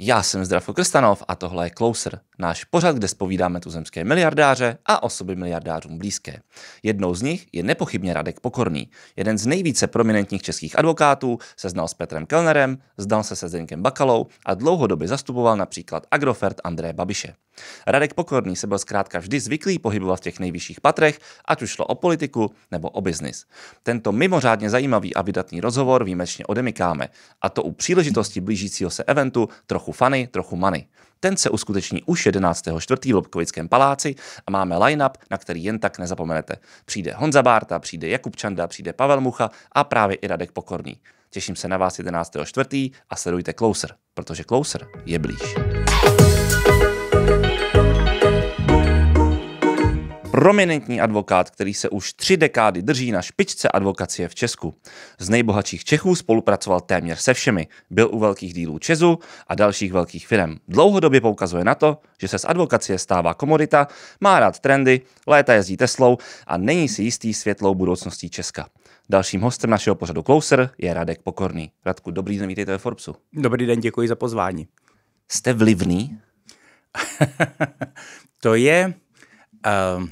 Já jsem Zdravko Krstanov a tohle je Closer, náš pořad, kde spovídáme tuzemské miliardáře a osoby miliardářům blízké. Jednou z nich je nepochybně Radek Pokorný, jeden z nejvíce prominentních českých advokátů, se znal s Petrem Kellnerem, zdal se se Zdenkem Bakalou a dlouhodobě zastupoval například Agrofert André Babiše. Radek Pokorný se byl zkrátka vždy zvyklý pohybovat v těch nejvyšších patrech, ať už šlo o politiku nebo o biznis. Tento mimořádně zajímavý a vydatný rozhovor výjimečně odemykáme, a to u příležitosti blížícího se eventu trochu trochu funny, trochu money. Ten se uskuteční už 11.4. v Lobkovickém paláci a máme line-up, na který jen tak nezapomenete. Přijde Honza Bárta, přijde Jakub Čanda, přijde Pavel Mucha a právě i Radek Pokorný. Těším se na vás 11.4. a sledujte Closer, protože Closer je blíž. prominentní advokát, který se už tři dekády drží na špičce advokacie v Česku. Z nejbohatších Čechů spolupracoval téměř se všemi. Byl u velkých dílů Čezu a dalších velkých firm. Dlouhodobě poukazuje na to, že se z advokacie stává komodita, má rád trendy, léta jezdí Teslou a není si jistý světlou budoucností Česka. Dalším hostem našeho pořadu Closer je Radek Pokorný. Radku, dobrý den, vítejte ve Forbesu. Dobrý den, děkuji za pozvání. Jste vlivný? to je... Um,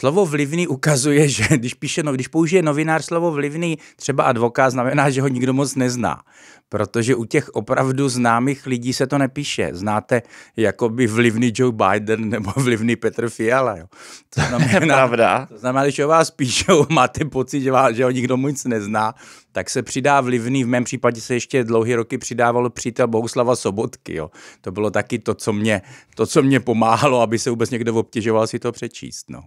Slovo vlivný ukazuje, že když, píše, no, když použije novinář slovo vlivný, třeba advokát, znamená, že ho nikdo moc nezná. Protože u těch opravdu známých lidí se to nepíše. Znáte jako by vlivný Joe Biden nebo vlivný Petr Fiala. Jo. To, znamená, pravda. to znamená, když o vás píšou, máte pocit, že, vás, že ho nikdo moc nezná, tak se přidá vlivný, v mém případě se ještě dlouhé roky přidával přítel Bohuslava Sobotky. Jo. To bylo taky to co, mě, to, co mě pomáhalo, aby se vůbec někdo obtěžoval si to přečíst. No.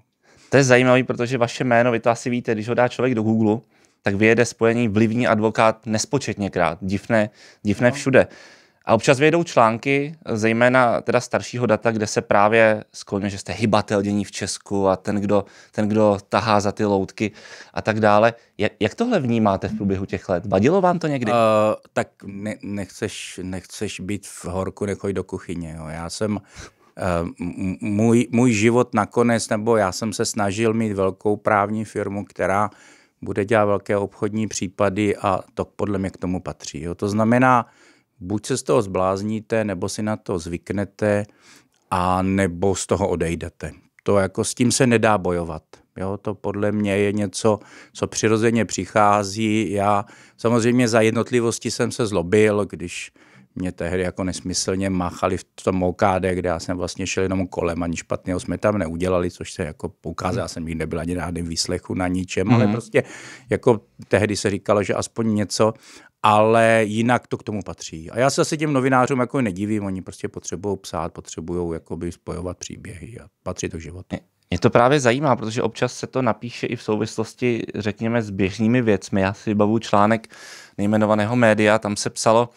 To je zajímavé, protože vaše jméno, vy to asi víte, když ho dá člověk do Google, tak vyjede spojení vlivní advokát nespočetněkrát, divné, divné no. všude. A občas vyjedou články, zejména teda staršího data, kde se právě skloňuje, že jste hybatel dění v Česku a ten kdo, ten, kdo tahá za ty loutky a tak dále. Jak, jak tohle vnímáte v průběhu těch let? Vadilo vám to někdy? Uh, tak ne, nechceš, nechceš být v horku, nechoď do kuchyně. Jo. Já jsem Eh, můj, můj život nakonec, nebo já jsem se snažil mít velkou právní firmu, která bude dělat velké obchodní případy a to podle mě k tomu patří. Jo. To znamená, buď se z toho zblázníte, nebo si na to zvyknete, a nebo z toho odejdete. To jako s tím se nedá bojovat. Jo, to podle mě je něco, co přirozeně přichází. Já samozřejmě za jednotlivosti jsem se zlobil, když mě tehdy jako nesmyslně máchali v tom OKD, kde já jsem vlastně šel jenom kolem, ani špatného jsme tam neudělali, což se jako poukázal, já jsem jich nebyl ani na výslechu na ničem, mm-hmm. ale mhm. prostě jako tehdy se říkalo, že aspoň něco, ale jinak to k tomu patří. A já se zase těm novinářům jako nedivím, oni prostě potřebují psát, potřebují jakoby spojovat příběhy a patří to k životu. Mě to právě zajímá, protože občas se to napíše i v souvislosti, řekněme, s běžnými věcmi. Já si vybavu článek nejmenovaného média, tam se psalo,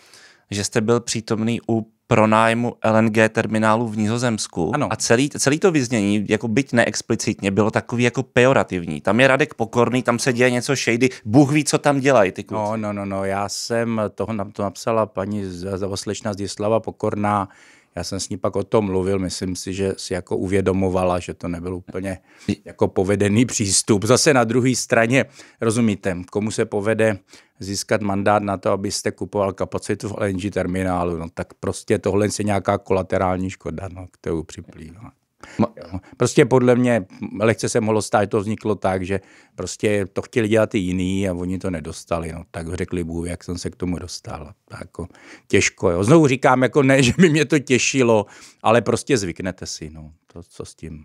že jste byl přítomný u pronájmu LNG terminálu v Nizozemsku. Ano. A celý, celý to vyznění, jako byť neexplicitně, bylo takový jako pejorativní. Tam je Radek Pokorný, tam se děje něco šejdy, Bůh ví, co tam dělají ty kluci. No, no, no, no, já jsem, toho nám to napsala paní zavoslečná Zdislava Pokorná, já jsem s ní pak o tom mluvil, myslím si, že si jako uvědomovala, že to nebyl úplně jako povedený přístup. Zase na druhé straně, rozumíte, komu se povede získat mandát na to, abyste kupoval kapacitu v LNG terminálu, no tak prostě tohle je nějaká kolaterální škoda, no, kterou připlývá. Prostě podle mě lehce se mohlo stát, to vzniklo tak, že prostě to chtěli dělat i jiný a oni to nedostali. No, tak řekli Bůh, jak jsem se k tomu dostal. Tak jako, těžko. Jo. Znovu říkám, jako ne, že by mě to těšilo, ale prostě zvyknete si. No, to, co s tím.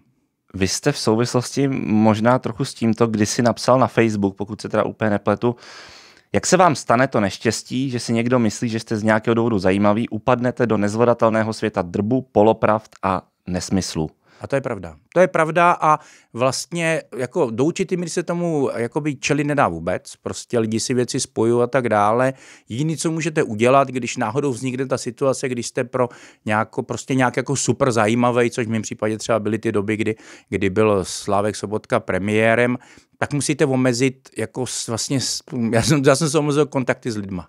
Vy jste v souvislosti možná trochu s tímto jsi napsal na Facebook, pokud se teda úplně nepletu, jak se vám stane to neštěstí, že si někdo myslí, že jste z nějakého důvodu zajímavý, upadnete do nezvladatelného světa drbu, polopravd a nesmyslu? A to je pravda. To je pravda a vlastně jako do určitý míry se tomu jakoby čeli nedá vůbec. Prostě lidi si věci spojují a tak dále. Jediný, co můžete udělat, když náhodou vznikne ta situace, když jste pro nějako, prostě nějak jako super zajímavý, což v mém případě třeba byly ty doby, kdy, kdy byl Slávek Sobotka premiérem, tak musíte omezit jako vlastně, já jsem, já jsem se omezil kontakty s lidma.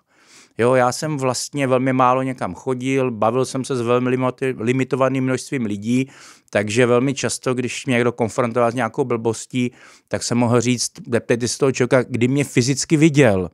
Jo, já jsem vlastně velmi málo někam chodil, bavil jsem se s velmi limitovaným množstvím lidí, takže velmi často, když mě někdo konfrontoval s nějakou blbostí, tak jsem mohl říct, zeptejte se toho člověka, kdy mě fyzicky viděl.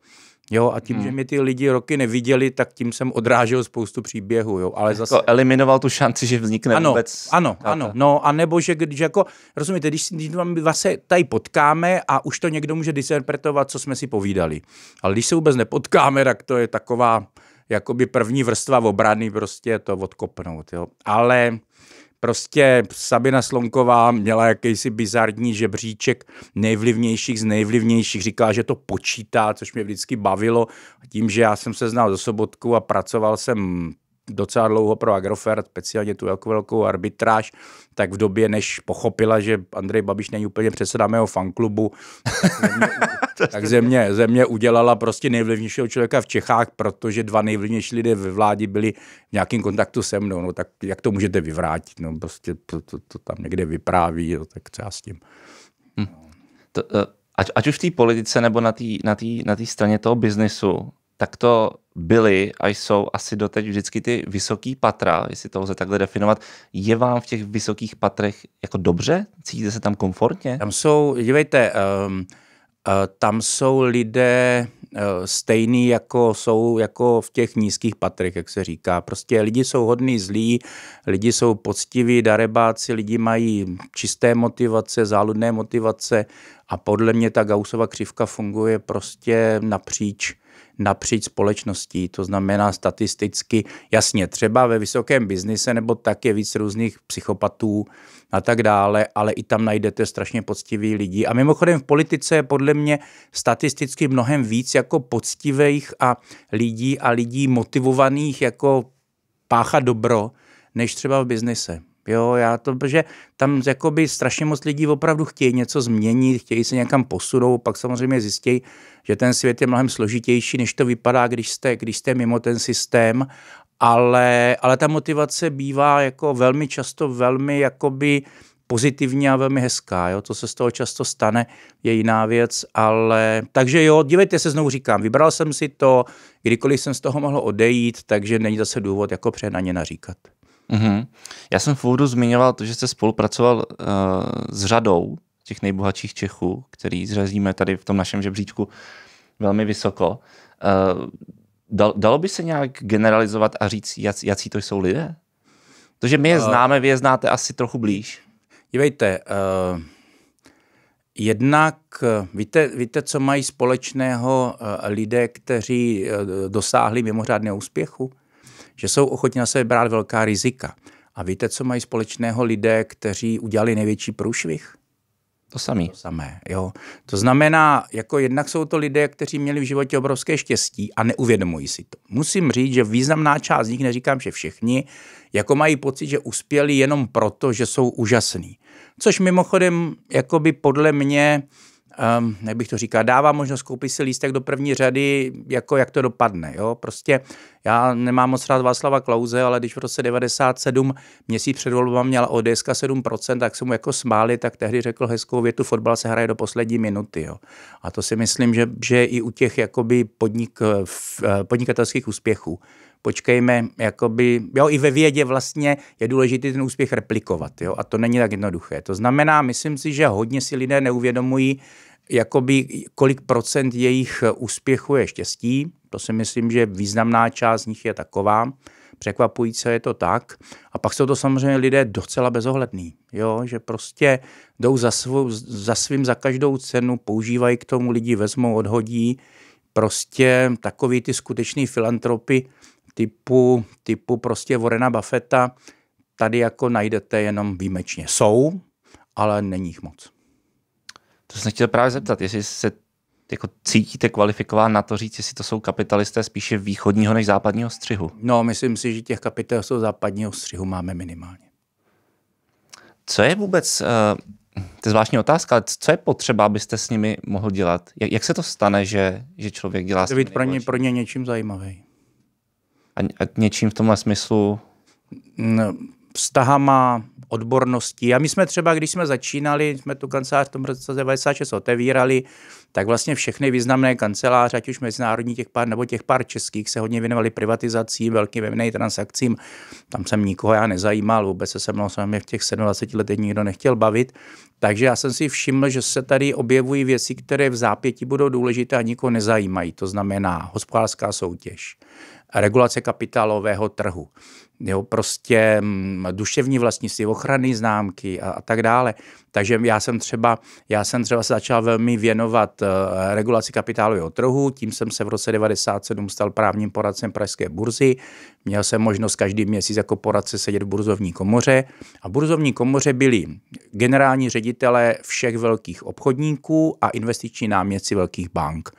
Jo, a tím, hmm. že mě ty lidi roky neviděli, tak tím jsem odrážel spoustu příběhů, jo, ale jako zase... Jako eliminoval tu šanci, že vznikne ano, vůbec... Ano, data. ano, no, a nebo, že když jako, rozumíte, když, když vám vlastně tady potkáme a už to někdo může disinterpretovat, co jsme si povídali. Ale když se vůbec nepotkáme, tak to je taková jakoby první vrstva obrany prostě to odkopnout, jo. Ale Prostě Sabina Slonková měla jakýsi bizardní žebříček nejvlivnějších z nejvlivnějších. Říkala, že to počítá, což mě vždycky bavilo. Tím, že já jsem se znal do sobotku a pracoval jsem docela dlouho pro Agrofert, speciálně tu velkou, jako velkou arbitráž, tak v době, než pochopila, že Andrej Babiš není úplně předseda mého fanklubu, tak, země, tak země, země udělala prostě nejvlivnějšího člověka v Čechách, protože dva nejvlivnější lidé ve vládě byli v nějakém kontaktu se mnou. No tak jak to můžete vyvrátit? No prostě to, to, to tam někde vypráví, no, tak co já s tím. Hm. To, uh... Eh, ať, ať už v té politice nebo na té na na straně toho biznesu, tak to byly a jsou asi doteď vždycky ty vysoký patra, jestli to lze takhle definovat. Je vám v těch vysokých patrech jako dobře? Cítíte se tam komfortně? Tam jsou, dívejte, um, uh, tam jsou lidé uh, stejný, jako jsou jako v těch nízkých patrech, jak se říká. Prostě lidi jsou hodný, zlí, lidi jsou poctiví, darebáci, lidi mají čisté motivace, záludné motivace a podle mě ta Gaussova křivka funguje prostě napříč napříč společností. To znamená statisticky, jasně, třeba ve vysokém biznise nebo tak je víc různých psychopatů a tak dále, ale i tam najdete strašně poctivý lidi. A mimochodem v politice je podle mě statisticky mnohem víc jako poctivých a lidí a lidí motivovaných jako pácha dobro, než třeba v biznise. Jo, já to, protože tam jakoby strašně moc lidí opravdu chtějí něco změnit, chtějí se někam posunout, pak samozřejmě zjistí, že ten svět je mnohem složitější, než to vypadá, když jste, když jste mimo ten systém ale, ale ta motivace bývá jako velmi často velmi jakoby pozitivní a velmi hezká. Jo? To se z toho často stane, je jiná věc, ale takže jo, dívejte se, znovu říkám, vybral jsem si to, kdykoliv jsem z toho mohl odejít, takže není zase důvod jako přehnaně naříkat. Mm-hmm. Já jsem v úvodu zmiňoval to, že jste spolupracoval uh, s řadou těch nejbohatších Čechů, který zřazíme tady v tom našem žebříčku velmi vysoko. Uh, dal, dalo by se nějak generalizovat a říct, jak, jací to jsou lidé? To, že my je eh. známe, vy je znáte asi trochu blíž. Dívejte, uh, jednak víte, víte, co mají společného lidé, kteří dosáhli mimořádného úspěchu? že jsou ochotní na sebe brát velká rizika. A víte, co mají společného lidé, kteří udělali největší průšvih? To samé. To samé, jo. To znamená, jako jednak jsou to lidé, kteří měli v životě obrovské štěstí a neuvědomují si to. Musím říct, že významná část z nich, neříkám, že všichni, jako mají pocit, že uspěli jenom proto, že jsou úžasní. Což mimochodem, jakoby podle mě, um, jak bych to říkal, dává možnost koupit si lístek do první řady, jako jak to dopadne. Jo? Prostě já nemám moc rád Václava Klauze, ale když v roce 97 měsíc před volbami měl ODS 7%, tak se mu jako smáli, tak tehdy řekl hezkou větu, fotbal se hraje do poslední minuty. Jo? A to si myslím, že, že i u těch jakoby podnik, eh, podnikatelských úspěchů počkejme, jakoby, jo, i ve vědě vlastně je důležité ten úspěch replikovat, jo, a to není tak jednoduché. To znamená, myslím si, že hodně si lidé neuvědomují, jakoby kolik procent jejich eh, úspěchu je štěstí. To si myslím, že významná část z nich je taková. Překvapující je to tak. A pak jsou to samozřejmě lidé docela bezohlední, jo? že prostě jdou za, svou, za svým za každou cenu, používají k tomu lidi, vezmou, odhodí. Prostě takový ty skutečný filantropy typu, typu prostě Vorena Buffetta tady jako najdete jenom výjimečně. Jsou, ale není jich moc. To jsem chtěl právě zeptat, jestli se jako cítíte kvalifikován na to říct, jestli to jsou kapitalisté spíše východního než západního střihu? No, myslím si, že těch kapitalistů západního střihu máme minimálně. Co je vůbec, uh, to je zvláštní otázka, ale co je potřeba, abyste s nimi mohl dělat? Jak, jak se to stane, že, že člověk dělá s být pro ně, pro ně něčím zajímavý. A, a něčím v tomhle smyslu? No, vztahama, odborností. A my jsme třeba, když jsme začínali, jsme tu kancelář v tom roce 96 otevírali, tak vlastně všechny významné kanceláře, ať už mezinárodní těch pár nebo těch pár českých, se hodně věnovali privatizacím, velkým M&A transakcím. Tam jsem nikoho já nezajímal, vůbec se se mnou jsem v těch 27 letech nikdo nechtěl bavit. Takže já jsem si všiml, že se tady objevují věci, které v zápěti budou důležité a nikoho nezajímají. To znamená hospodářská soutěž, regulace kapitálového trhu, jo, prostě mm, duševní vlastnictví, ochranné známky a, a tak dále. Takže já jsem třeba, já jsem třeba se začal velmi věnovat uh, regulaci kapitálového trhu, tím jsem se v roce 1997 stal právním poradcem Pražské burzy, měl jsem možnost každý měsíc jako poradce sedět v burzovní komoře a burzovní komoře byli generální ředitele všech velkých obchodníků a investiční náměci velkých bank.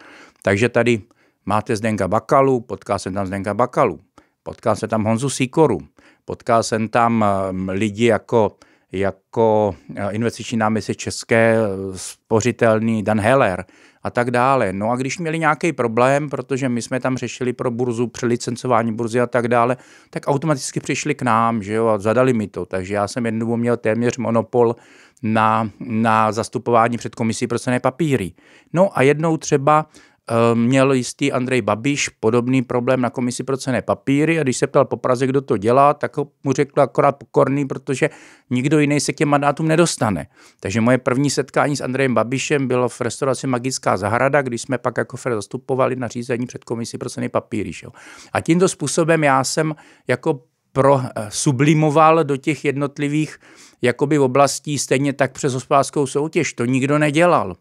Takže tady Máte Zdenka Bakalu, potkal jsem tam Zdenka Bakalu, potkal jsem tam Honzu Sikoru, potkal jsem tam um, lidi jako, jako uh, investiční náměstek České, uh, spořitelný Dan Heller a tak dále. No a když měli nějaký problém, protože my jsme tam řešili pro burzu, přelicencování burzy a tak dále, tak automaticky přišli k nám, že jo, a zadali mi to. Takže já jsem jednou měl téměř monopol na, na zastupování před komisí pro cené papíry. No a jednou třeba Eh, měl jistý Andrej Babiš podobný problém na komisi pro cené papíry a když se ptal po Praze, kdo to dělá, tak mu řekl akorát pokorný, protože nikdo jiný se k těm mandátům nedostane. Takže moje první setkání s Andrejem Babišem bylo v restauraci Magická zahrada, když jsme pak jako Fer zastupovali na řízení před komisi pro cené papíry. Že? A tímto způsobem já jsem jako pro, eh, sublimoval do těch jednotlivých uh, jakoby oblastí stejně tak přes hospodářskou soutěž. To nikdo nedělal.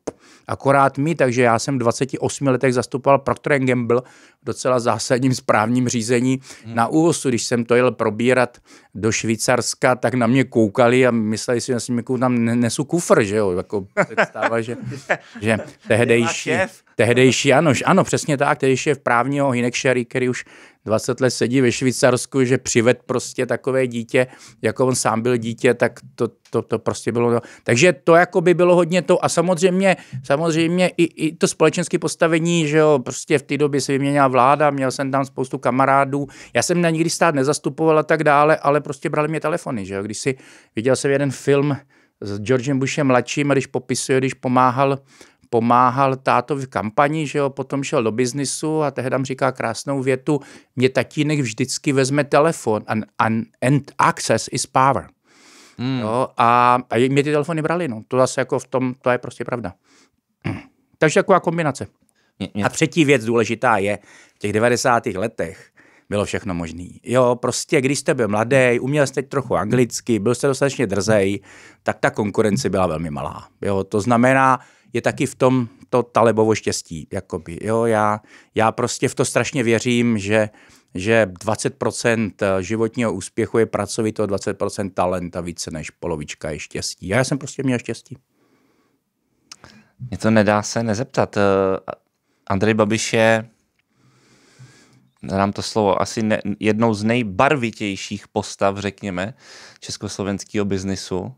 Akorát my, takže já jsem v 28 letech zastupoval Procter Gamble v docela zásadním správním řízení hmm. na úvozu. Když jsem to jel probírat do Švýcarska, tak na mě koukali a mysleli si, že jsem tam nesu kufr, že jo, jako představa, že, že tehdejší, tehdejší, ano, ano, přesně tak, tehdejší je v právního Hinek Sherry, který už 20 let sedí ve Švýcarsku, že přived prostě takové dítě, jako on sám byl dítě, tak to, to, to prostě bylo. No. Takže to jako by bylo hodně to a samozřejmě, samozřejmě i, i to společenské postavení, že jo, prostě v té době se vyměnila vláda, měl jsem tam spoustu kamarádů, já jsem na nikdy stát nezastupoval a tak dále, ale prostě brali mě telefony, že jo, když si viděl jsem jeden film, s Georgem Bushem mladším, a když popisuje, když pomáhal pomáhal táto v kampani, že jo, potom šel do biznisu a tehdy říká krásnou větu, mě tatínek vždycky vezme telefon and, and, and access is power. Hmm. Jo, a, a mě ty telefony brali, no. To zase jako v tom, to je prostě pravda. Takže taková kombinace. Mě, mě... A třetí věc důležitá je, v těch 90. letech bylo všechno možné. Jo, prostě, když jste byl mladý, uměl jste trochu anglicky, byl jste dostatečně drzej, tak ta konkurence byla velmi malá. Jo, to znamená, je taky v tom to Talebovo štěstí. Jakoby. Jo, já, já prostě v to strašně věřím, že že 20% životního úspěchu je pracovito, 20% talent a více než polovička je štěstí. Já jsem prostě měl štěstí. Mě to nedá se nezeptat. Eh, Andrej Babiš je, dám to slovo, asi ne, jednou z nejbarvitějších postav, řekněme, československého biznisu.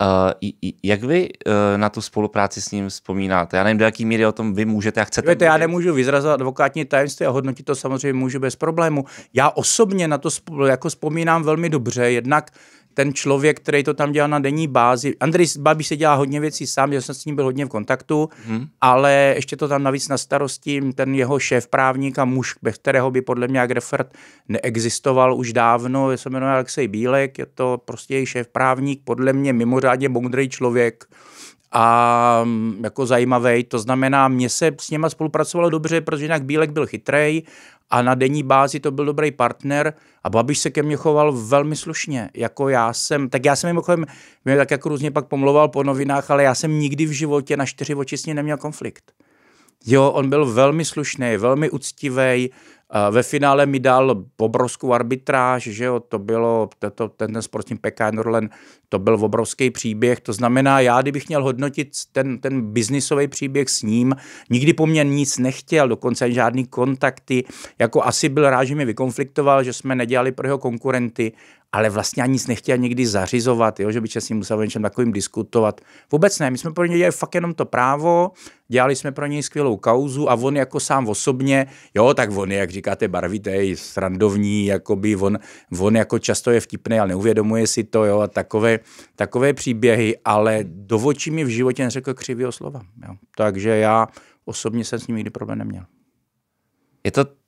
Eh, jak vy uh, na tu spolupráci s ním vzpomínáte? Já nevím, do jaký míry o tom vy můžete a chcete. Víte, já nemůžu vyzrazovat advokátní tajemství a hodnotit to samozřejmě můžu bez problému. Já osobně na to jako vzpomínám velmi dobře, jednak ten člověk, který to tam dělá na denní bázi. Andrej Babiš se dělá hodně věcí sám, já jsem s ním byl hodně v kontaktu, hmm. ale ještě to tam navíc na starosti ten jeho šéf právník a muž, bez kterého by podle mě Agrefert neexistoval už dávno, je se jmenuje Alexej Bílek, je to prostě její šéf právník, podle mě mimořádně moudrý člověk, a mm, jako zajímavý. To znamená, mě se s něma spolupracovalo dobře, protože jinak Bílek byl chytrej a na denní bázi to byl dobrý partner a Babiš se ke mně choval velmi slušně. Jako já jsem, tak já jsem mimochodem, mě tak jako různě pak pomlouval po novinách, ale já jsem nikdy v životě na čtyři oči s ním neměl konflikt. Jo, on byl velmi slušný, velmi uctivý, Eh, ve finále mi dal obrovskou arbitráž, že jo, to bylo, to, ten, ten sportní PK Orlen, to byl obrovský příběh, to znamená, já kdybych měl hodnotit ten, ten biznisový příběh s ním, nikdy po mně nic nechtěl, dokonce ani žádný kontakty, jako asi byl rád, že mi vykonfliktoval, že jsme nedělali pro jeho konkurenty, ale vlastně ani nic nechtěl nikdy zařizovat, jo, že by Česí musel o něčem takovým diskutovat. Vůbec ne, my jsme pro něj dělali fakt jenom to právo, dělali jsme pro něj skvělou kauzu a on jako sám osobně, jo, tak on je, jak říkáte, barvitej, srandovní, jakoby on, on jako často je vtipný, ale neuvědomuje si to, jo, a takové, takové příběhy, ale do očí mi v životě neřekl křivého slova, jo. Takže já osobně jsem s ním nikdy problém neměl. Je to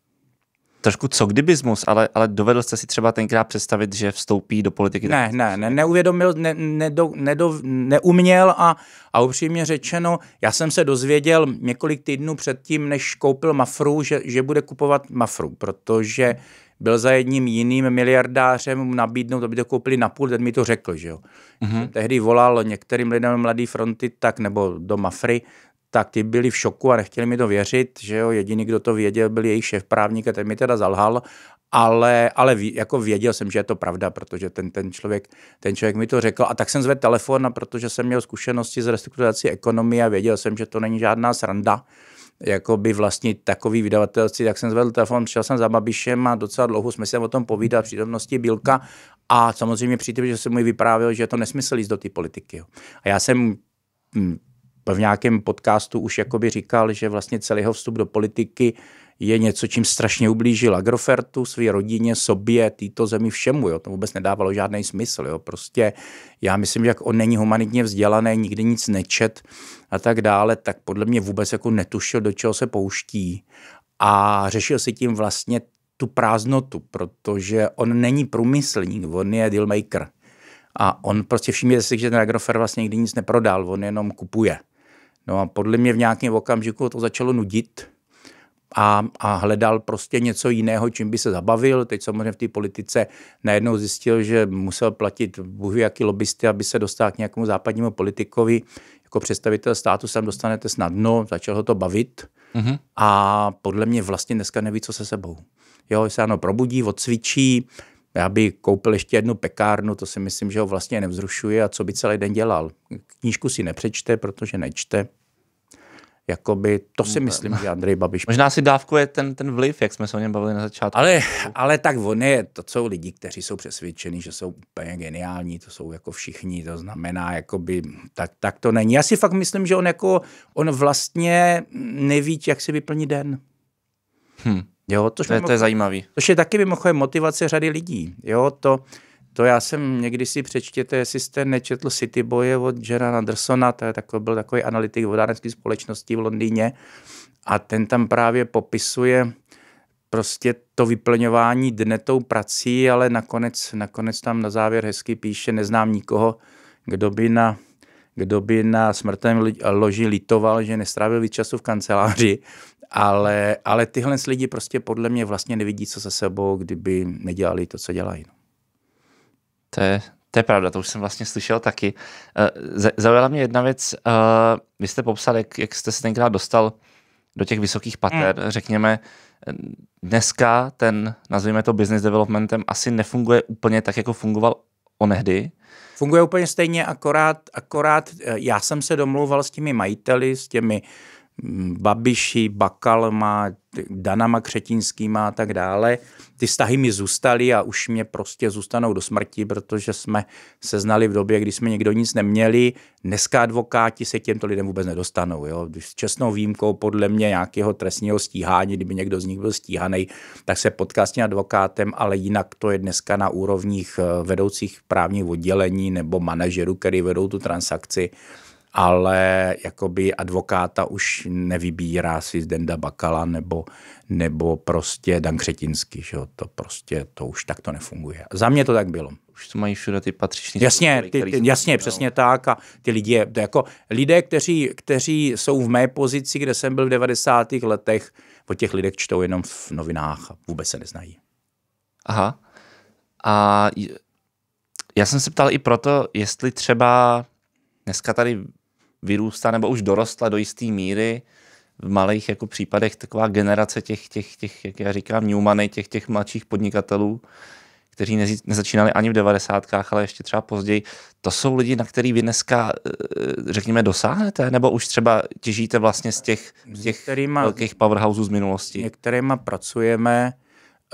trošku co kdybysmus, ale, ale dovedl jste si třeba tenkrát představit, že vstoupí do politiky? Ne, ne, ne neuvědomil, ne, nedo, nedo, neuměl a, a upřímně řečeno, já jsem se dozvěděl několik týdnů předtím, než koupil Mafru, že, že bude kupovat Mafru, protože byl za jedním jiným miliardářem nabídnout, aby to koupili na půl, ten mi to řekl, že jo. Mm-hmm. Tehdy volal některým lidem Mladé fronty, tak nebo do Mafry, tak ty byli v šoku a nechtěli mi to věřit, že jo, jediný, kdo to věděl, byl jejich šéf právník a ten mi teda zalhal, ale, ale jako věděl jsem, že je to pravda, protože ten, ten, člověk, ten člověk mi to řekl a tak jsem zvedl telefon, a protože jsem měl zkušenosti s restrukturací ekonomie a věděl jsem, že to není žádná sranda, jako by vlastně takový vydavatelci. tak jsem zvedl telefon, šel jsem za Babišem a docela dlouho jsme se o tom povídali přítomnosti Bílka a samozřejmě při že jsem mu vyprávěl, že je to nesmysl jít do té politiky. A já jsem hm, v nějakém podcastu už jakoby říkal, že vlastně celý jeho vstup do politiky je něco, čím strašně ublížil Agrofertu, své rodině, sobě, této zemi, všemu. Jo. To vůbec nedávalo žádný smysl. Jo. Prostě já myslím, že jak on není humanitně vzdělaný, nikdy nic nečet a tak dále, tak podle mě vůbec jako netušil, do čeho se pouští. A řešil si tím vlastně tu prázdnotu, protože on není průmyslník, on je dealmaker. A on prostě všimněte si, že ten Agrofer vlastně nikdy nic neprodal, on jenom kupuje. No a podle mě v nějakém okamžiku to začalo nudit a, a hledal prostě něco jiného, čím by se zabavil. Teď samozřejmě v té politice najednou zjistil, že musel platit buhy jaký lobbysty, aby se dostal k nějakému západnímu politikovi. Jako představitel státu sem dostanete snadno, začal ho to bavit mm-hmm. a podle mě vlastně dneska neví, co se sebou. Jo, se ano, probudí, odcvičí, já bych koupil ještě jednu pekárnu, to si myslím, že ho vlastně nevzrušuje a co by celý den dělal. Knížku si nepřečte, protože nečte. Jakoby, to si hmm, myslím, že Andrej Babiš. Možná si dávkuje ten, ten vliv, jak jsme se o něm bavili na začátku. Ale, ale tak on je, to jsou lidi, kteří jsou přesvědčeni, že jsou úplně geniální, to jsou jako všichni, to znamená, jakoby, tak, tak to není. Já si fakt myslím, že on jako, on vlastně neví, jak si vyplní den. Hmm. Jo, to, to, je, to je zajímavý. To je taky mimochodem motivace řady lidí. Jo, to, to já jsem někdy si přečtěte, jestli jste nečetl City Boje od Jana Andersona, to je takový, byl takový analytik vodárenské společnosti v Londýně a ten tam právě popisuje prostě to vyplňování dne tou prací, ale nakonec, nakonec tam na závěr hezky píše, neznám nikoho, kdo by na, kdo by na smrtném loži litoval, že nestrávil víc času v kanceláři, ale, ale tyhle lidi prostě podle mě vlastně nevidí, co se sebou, kdyby nedělali to, co dělají. No. To je, to je pravda, to už jsem vlastně slyšel taky. Eh, zaujala mě jedna věc, eh, vy jste popsal, jak, jak jste se tenkrát dostal do těch vysokých pater, mm. řekněme, dneska ten, nazvíme to business developmentem, asi nefunguje úplně tak, jako fungoval onehdy. Funguje úplně stejně, akorát, akorát eh, já jsem se domlouval s těmi majiteli, s těmi uh, Mm, Babiši, Bakalma, Danama Křetínskýma a tak dále. Ty vztahy mi zůstaly a už mě prostě zůstanou do smrti, protože jsme se znali v době, kdy jsme někdo nic neměli. Dneska advokáti se těmto lidem vůbec nedostanou. Jo? S čestnou výjimkou podle mě nějakého trestního stíhání, kdyby někdo z nich byl stíhaný, tak se potká s tím advokátem, ale jinak to je dneska na úrovních eh, vedoucích právních oddělení nebo manažerů, který vedou tu transakci ale jakoby advokáta už nevybírá si Denda Bakala nebo, nebo prostě Dan Křetinský, že jo? to prostě, to už takto nefunguje. Za mě to tak bylo. Už to mají všude ty patřiční... Jasně, ty, ty, jasně, měl. přesně no. tak a ty lidi, to jako lidé, kteří, kteří jsou v mé pozici, kde jsem byl v 90. letech, o těch lidech čtou jenom v novinách a vůbec se neznají. Aha. A já jsem se ptal i proto, jestli třeba dneska tady vyrůstá nebo už dorostla do jisté míry, v malých jako případech taková generace těch, těch, těch jak já říkám, Newmany, těch, těch mladších podnikatelů, kteří nezačínali ani v devadesátkách, ale ještě třeba později. To jsou lidi, na který vy dneska, eh, eh, řekněme, dosáhnete? Nebo už třeba těžíte vlastně z těch, z těch některýma, velkých powerhouseů z minulosti? Některýma pracujeme.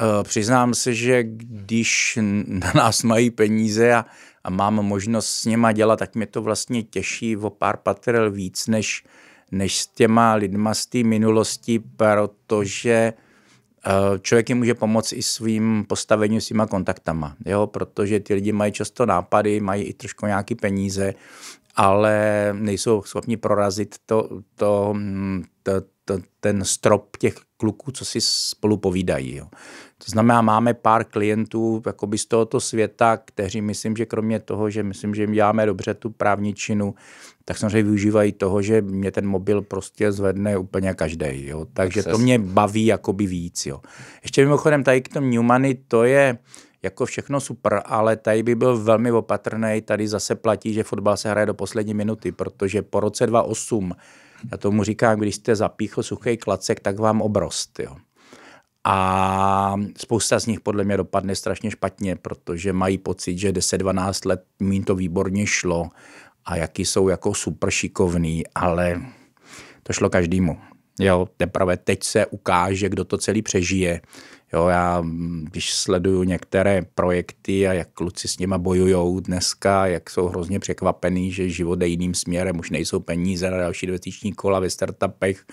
Eh, přiznám se, že když na nás mají peníze a a mám možnost s něma dělat, tak mě to vlastně těší o pár patrel víc, než, než s těma lidma z té minulosti, protože eh, člověk jim může pomoct i svým postavením, svýma kontaktama, jo? protože ty lidi mají často nápady, mají i trošku nějaké peníze, ale nejsou schopni prorazit to, to, mm, to, to, ten strop těch kluků, co si spolu povídají. Jo. To znamená, máme pár klientů jakoby z tohoto světa, kteří myslím, že kromě toho, že myslím, že jim děláme dobře tu právní činu, tak samozřejmě využívají toho, že mě ten mobil prostě zvedne úplně každý. Takže to mě baví jakoby víc. Jo. Ještě mimochodem tady k tomu Newmany, to je jako všechno super, ale tady by byl velmi opatrný. Tady zase platí, že fotbal se hraje do poslední minuty, protože po roce 2008, já tomu říkám, když jste zapíchl suchý klacek, tak vám obrost. Jo. A spousta z nich podle mě dopadne strašně špatně, protože mají pocit, že 10-12 let mín to výborně šlo a jaký jsou jako super šikovný, ale to šlo každému. Jo, teprve teď se ukáže, kdo to celý přežije. Jo, já když sleduju některé projekty a jak kluci s nima bojujou dneska, jak jsou hrozně překvapený, že život je jiným směrem, už nejsou peníze na další investiční kola ve startupech,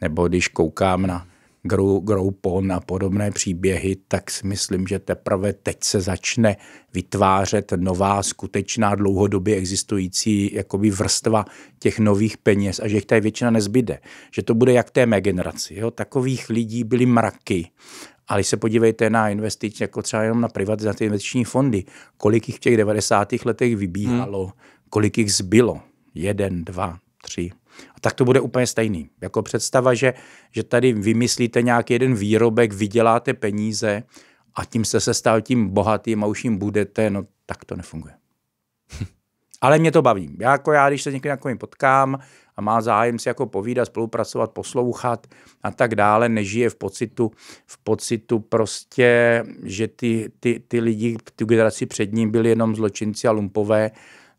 nebo když koukám na Groupon a podobné příběhy, tak si myslím, že teprve teď se začne vytvářet nová, skutečná, dlouhodobě existující jakoby vrstva těch nových peněz a že jich tady většina nezbyde. Že to bude jak té mé generaci. Jo? Takových lidí byly mraky. Ale když se podívejte na investiční, jako třeba jenom na privatizace investiční fondy, kolik jich v těch 90. letech vybíhalo, hmm. kolik jich zbylo. Jeden, dva, tři, a tak to bude úplně stejný. Jako představa, že, že tady vymyslíte nějaký jeden výrobek, vyděláte peníze a tím se se stal tím bohatým a už jim budete, no tak to nefunguje. Ale mě to baví. Já, jako já, když se někdy takovým potkám a má zájem si jako povídat, spolupracovat, poslouchat a tak dále, nežije v pocitu, v pocitu prostě, že ty, ty, ty lidi, tu generaci před ním byli jenom zločinci a lumpové,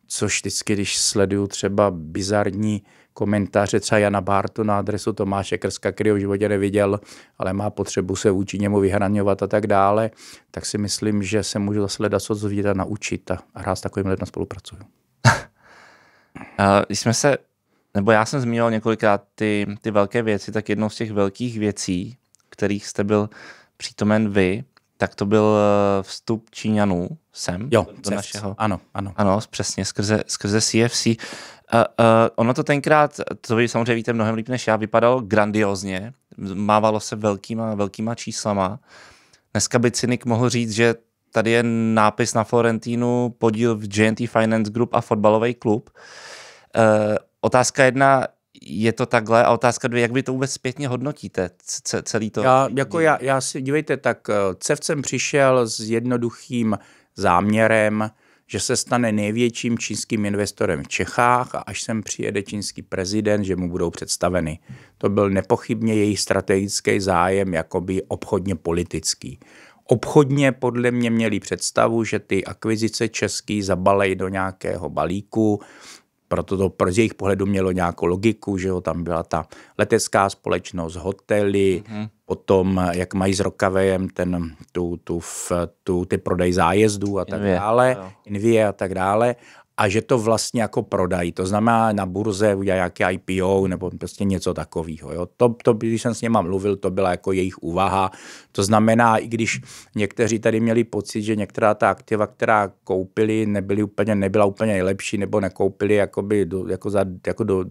což vždycky, když sleduju třeba bizarní komentáře třeba Jana Bartu na adresu Tomáše Krska, který ho v životě neviděl, ale má potřebu se vůči němu vyhraňovat a tak dále, tak si myslím, že se můžu zase hledat co a naučit a rád s takovým lidem spolupracuju. Když jsme se, nebo já jsem zmínil několikrát ty, ty velké věci, tak jednou z těch velkých věcí, kterých jste byl přítomen vy, tak to byl eh, vstup Číňanů sem. Jo, do našeho. Ano, ano. Ano, přesně, skrze, skrze CFC. Uh, uh, ono to tenkrát, co vy samozřejmě víte mnohem líp než já, vypadalo grandiozně, mávalo se velkýma, velkýma číslama. Dneska by cynik mohl říct, že tady je nápis na Florentínu, podíl v GNT Finance Group a fotbalový klub. Uh, otázka jedna, je to takhle a otázka dvě, jak vy to vůbec zpětně hodnotíte c- celý to? Já, jako já, já si, dívejte, tak e, Cevcem přišel s jednoduchým záměrem, že se stane největším čínským investorem v Čechách a až sem přijede čínský prezident, že mu budou představeny. To byl nepochybně její strategický zájem, jakoby obchodně politický. Obchodně podle mě měli představu, že ty akvizice český zabalej do nějakého balíku, proto to pro z jejich pohledu mělo nějakou logiku, že jo, tam byla ta letecká společnost, hotely, mm-hmm. potom jak mají s Rokavejem ten, tu, tu, tu, ty prodej zájezdů a tak Invia. dále, jo. Invie a tak dále a že to vlastně jako prodají. To znamená na burze udělají nějaké IPO nebo prostě něco takového. To, to, když jsem s něma mluvil, to byla jako jejich úvaha. To znamená, i když někteří tady měli pocit, že některá ta aktiva, která koupili, nebyly úplně, nebyla úplně nejlepší nebo nekoupili jakoby do, jako, za, jako, do,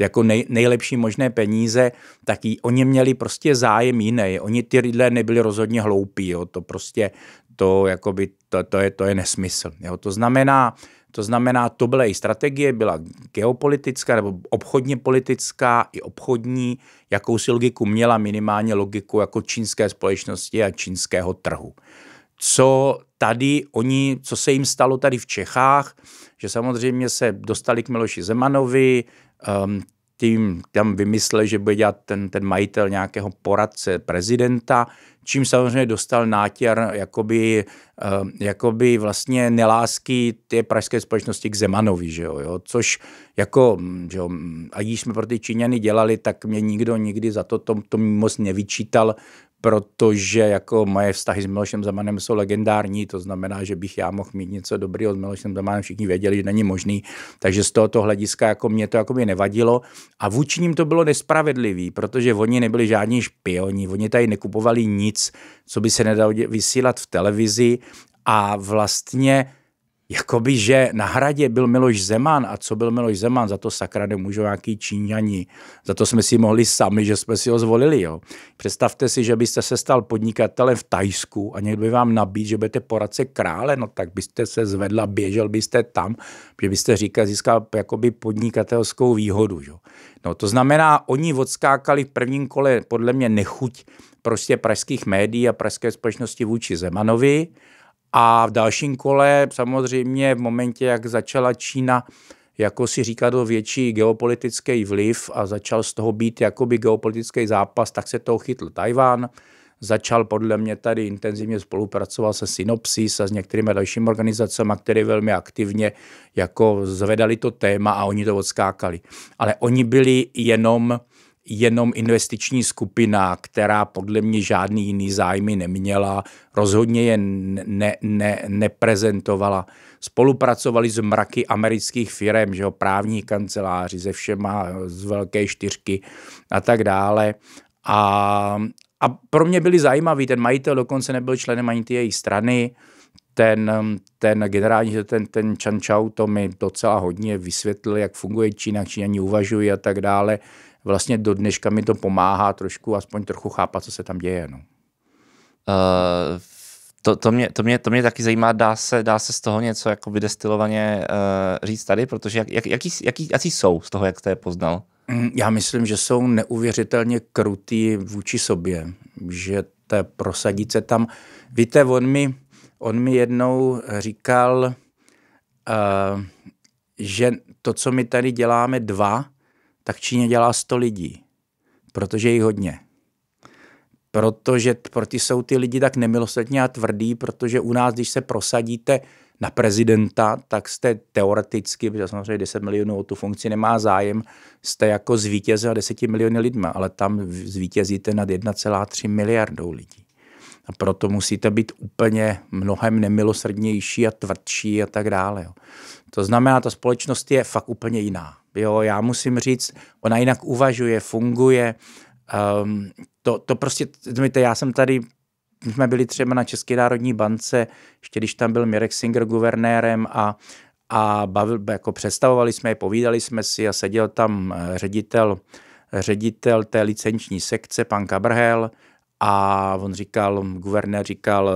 jako nej, nejlepší možné peníze, tak jí, oni měli prostě zájem jiný. Oni ty lidé nebyli rozhodně hloupí. Jo. To prostě to, jakoby, to, to, je, to je nesmysl. Jo. To znamená, to znamená, to byla její strategie, byla geopolitická nebo obchodně politická i obchodní, jakousi logiku měla minimálně logiku jako čínské společnosti a čínského trhu. Co tady oni, co se jim stalo tady v Čechách, že samozřejmě se dostali k Miloši Zemanovi, ehm, tým tam vymyslel, že bude dělat ten, ten majitel nějakého poradce prezidenta, čím samozřejmě dostal nátěr jakoby, eh, jakoby vlastně nelásky té pražské společnosti k Zemanovi, že jo, jo? což jako, že jo, a když jsme pro ty Číňany dělali, tak mě nikdo nikdy za to, to, to moc nevyčítal, protože jako moje vztahy s Milošem Zemanem jsou legendární, to znamená, že bych já mohl mít něco dobrého s Milošem Zemanem, všichni věděli, že není možný, takže z tohoto hlediska jako mě to jako mě nevadilo a vůči ním to bylo nespravedlivý, protože oni nebyli žádní špioni, oni tady nekupovali nic, co by se nedalo vysílat v televizi a vlastně jakoby, že na hradě byl Miloš Zeman a co byl Miloš Zeman, za to sakra nemůžou nějaký Číňani. Za to jsme si mohli sami, že jsme si ho zvolili. Jo. Představte si, že byste se stal podnikatelem v Tajsku a někdo by vám nabít, že budete poradce krále, no tak byste se zvedla, běžel byste tam, že byste říkal, získal jakoby podnikatelskou výhodu. Jo. No, to znamená, oni odskákali v prvním kole podle mě nechuť prostě pražských médií a pražské společnosti vůči Zemanovi a v dalším kole samozřejmě v momentě, jak začala Čína jako si říká do větší geopolitický vliv a začal z toho být jakoby geopolitický zápas, tak se toho chytl Tajván. Začal podle mě tady intenzivně spolupracovat se Synopsis a s některými dalšími organizacemi, které velmi aktivně jako zvedali to téma a oni to odskákali. Ale oni byli jenom jenom investiční skupina, která podle mě žádný jiný zájmy neměla, rozhodně je ne, ne, neprezentovala. Spolupracovali s mraky amerických firm, že jo, právní kanceláři, se všema z velké čtyřky a tak dále. A, a pro mě byli zajímaví, ten majitel dokonce nebyl členem ani té její strany, ten, ten generální, ten, ten Chan Chao to mi docela hodně vysvětlil, jak funguje Čína, Číňani uvažují a tak dále vlastně do dneška mi to pomáhá trošku, aspoň trochu chápat, co se tam děje. No. Uh, to, to, mě, to, mě, to mě taky zajímá, dá se, dá se z toho něco jako vydestilovaně uh, říct tady, protože jak, jak, jaký, jaký, jaký jsou z toho, jak jste je poznal? Mm, já myslím, že jsou neuvěřitelně krutý vůči sobě, že té se tam. Víte, on mi, on mi jednou říkal, uh, že to, co my tady děláme dva, tak Číně dělá 100 lidí, protože jich hodně. Protože pro ty jsou ty lidi tak nemilosrdně a tvrdí, protože u nás, když se prosadíte na prezidenta, tak jste teoreticky, protože samozřejmě 10 milionů o tu funkci nemá zájem, jste jako zvítězil 10 miliony lidma, ale tam zvítězíte nad 1,3 miliardou lidí. A proto musíte být úplně mnohem nemilosrdnější a tvrdší a tak dále. To znamená, ta společnost je fakt úplně jiná. Jo, já musím říct, ona jinak uvažuje, funguje. Um, to, to prostě, zmite, já jsem tady, my jsme byli třeba na České národní bance, ještě když tam byl Mirek Singer guvernérem a, a bavil, jako představovali jsme je, povídali jsme si a seděl tam eh, ředitel ředitel té licenční sekce, pan Kabrhel, a on říkal, guvernér říkal,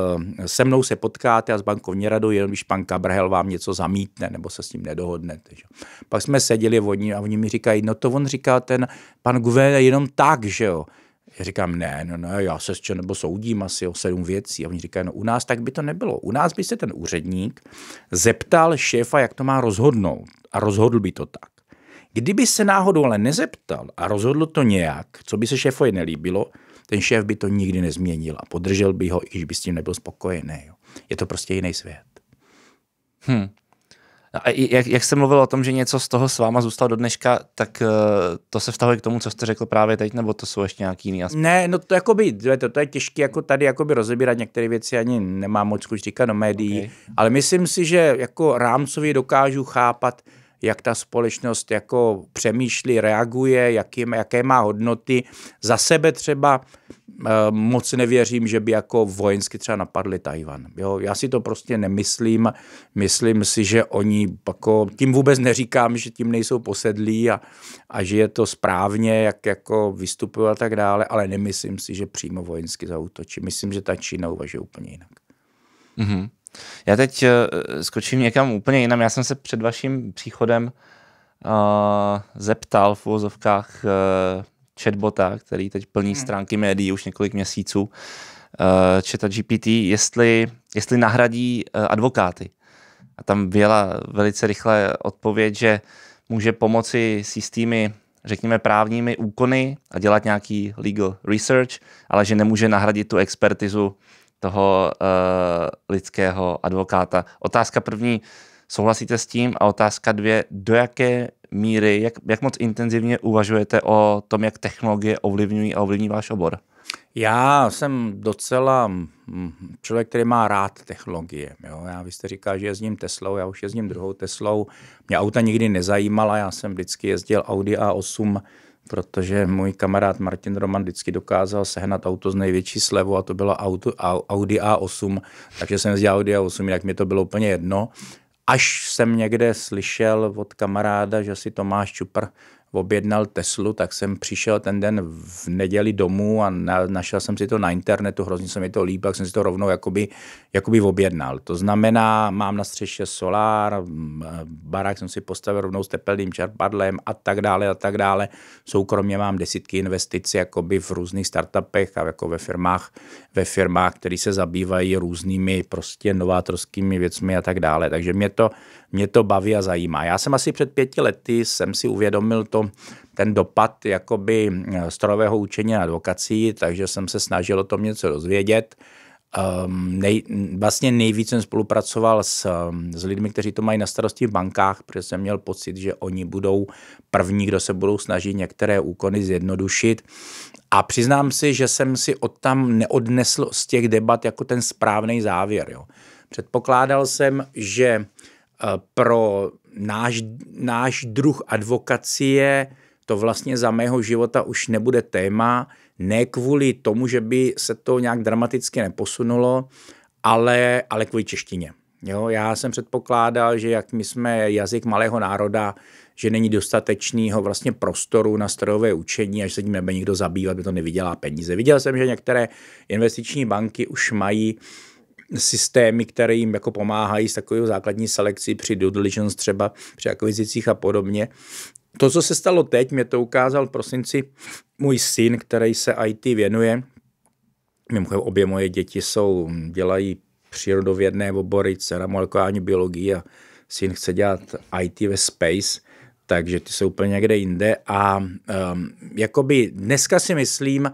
se mnou se potkáte a s bankovní radou, jenom když pan Kabrhel vám něco zamítne nebo se s ním nedohodnete. Že? Pak jsme seděli oni a oni mi říkají, no to on říká ten pan guvernér jenom tak, že jo. Já říkám, ne, no, no, já se s čem nebo soudím asi o sedm věcí. A oni říkají, no u nás tak by to nebylo. U nás by se ten úředník zeptal šéfa, jak to má rozhodnout. A rozhodl by to tak. Kdyby se náhodou ale nezeptal a rozhodl to nějak, co by se šéfovi nelíbilo, ten šéf by to nikdy nezměnil a podržel by ho, iž by s tím nebyl spokojený. Jo. Je to prostě jiný svět. Hmm. A jak, jak jsem mluvil o tom, že něco z toho s váma zůstalo do dneška, tak uh, to se vztahuje k tomu, co jste řekl právě teď, nebo to jsou ještě nějaký jiný aspekt? Ne, no to, jakoby, to, to je těžké jako tady jakoby rozebírat některé věci, ani nemám moc říkat do médií, okay. ale myslím si, že jako rámcově dokážu chápat, jak ta společnost jako přemýšlí, reaguje, jaký, jaké má hodnoty. Za sebe třeba eh, moc nevěřím, že by jako vojensky třeba napadli Tajvan. Jo, já si to prostě nemyslím. Myslím si, že oni jako, tím vůbec neříkám, že tím nejsou posedlí a, a že je to správně, jak jako vystupují a tak dále, ale nemyslím si, že přímo vojensky zautočí. Myslím, že ta Čína uvažuje úplně jinak. Mm-hmm. Já teď eh, skočím někam úplně jinam. Já jsem se před vaším příchodem uh, zeptal v uvozovkách uh, chatbota, který teď plní hmm. stránky médií už několik měsíců, uh, chata GPT, jestli, jestli nahradí uh, advokáty. A tam byla velice rychle odpověď, že může pomoci s jistými, řekněme, právními úkony a dělat nějaký legal research, ale že nemůže nahradit tu expertizu toho uh, lidského advokáta. Otázka první, souhlasíte s tím? A otázka dvě, do jaké míry, jak, jak moc intenzivně uvažujete o tom, jak technologie ovlivňují a ovlivní váš obor? Já jsem docela mm, člověk, který má rád technologie. Jo? Já, vy jste říkal, že jezdím Teslou, já už jezdím druhou Teslou. Mě auta nikdy nezajímala, já jsem vždycky jezdil Audi A8 protože můj kamarád Martin Roman vždycky dokázal sehnat auto z největší slevu a to bylo auto, Audi A8, takže jsem jezdil Audi A8, jak mi to bylo úplně jedno. Až jsem někde slyšel od kamaráda, že si Tomáš Čupr objednal Teslu, tak jsem přišel ten den v neděli domů a na, našel jsem si to na internetu, hrozně se mi to líbilo, tak jsem si to rovnou jakoby, jakoby objednal. To znamená, mám na střeše solár, barák jsem si postavil rovnou s tepelným čerpadlem a tak dále a tak dále. Soukromě mám desítky investic jakoby v různých startupech a jako ve firmách, ve firmách, které se zabývají různými prostě novátorskými věcmi a tak dále. Takže mě to mě to baví a zajímá. Já jsem asi před pěti lety jsem si uvědomil to, ten dopad jakoby eh, strojového učení na advokací, takže jsem se snažil o tom něco dozvědět. Um, nej, vlastně nejvíc jsem spolupracoval s, eh, s lidmi, kteří to mají na starosti v bankách, protože jsem měl pocit, že oni budou první, kdo se budou snažit některé úkony zjednodušit. A přiznám si, že jsem si od tam neodnesl z těch debat jako ten správný závěr. Jo. Předpokládal jsem, že Eh, pro náš, náš druh advokacie to vlastně za mého života už nebude téma, ne kvůli tomu, že by se to nějak dramaticky neposunulo, ale, ale kvůli češtině. Jo, já jsem předpokládal, že jak my jsme jazyk malého národa, že není dostatečného vlastně prostoru na strojové učení, až se tím nebude nikdo zabývat, by to nevydělá peníze. Viděl jsem, že některé investiční banky už mají uh, systémy, které jim jako pomáhají s takovou základní selekcí při due diligence třeba, při akvizicích a podobně. To, co se stalo teď, mě to ukázal prosinci můj syn, který se IT věnuje. Mimochodem obě moje děti jsou, dělají přírodovědné obory, dcera molekulární biologii a syn chce dělat IT ve space, takže ty jsou úplně někde jinde. A um, jakoby dneska si myslím,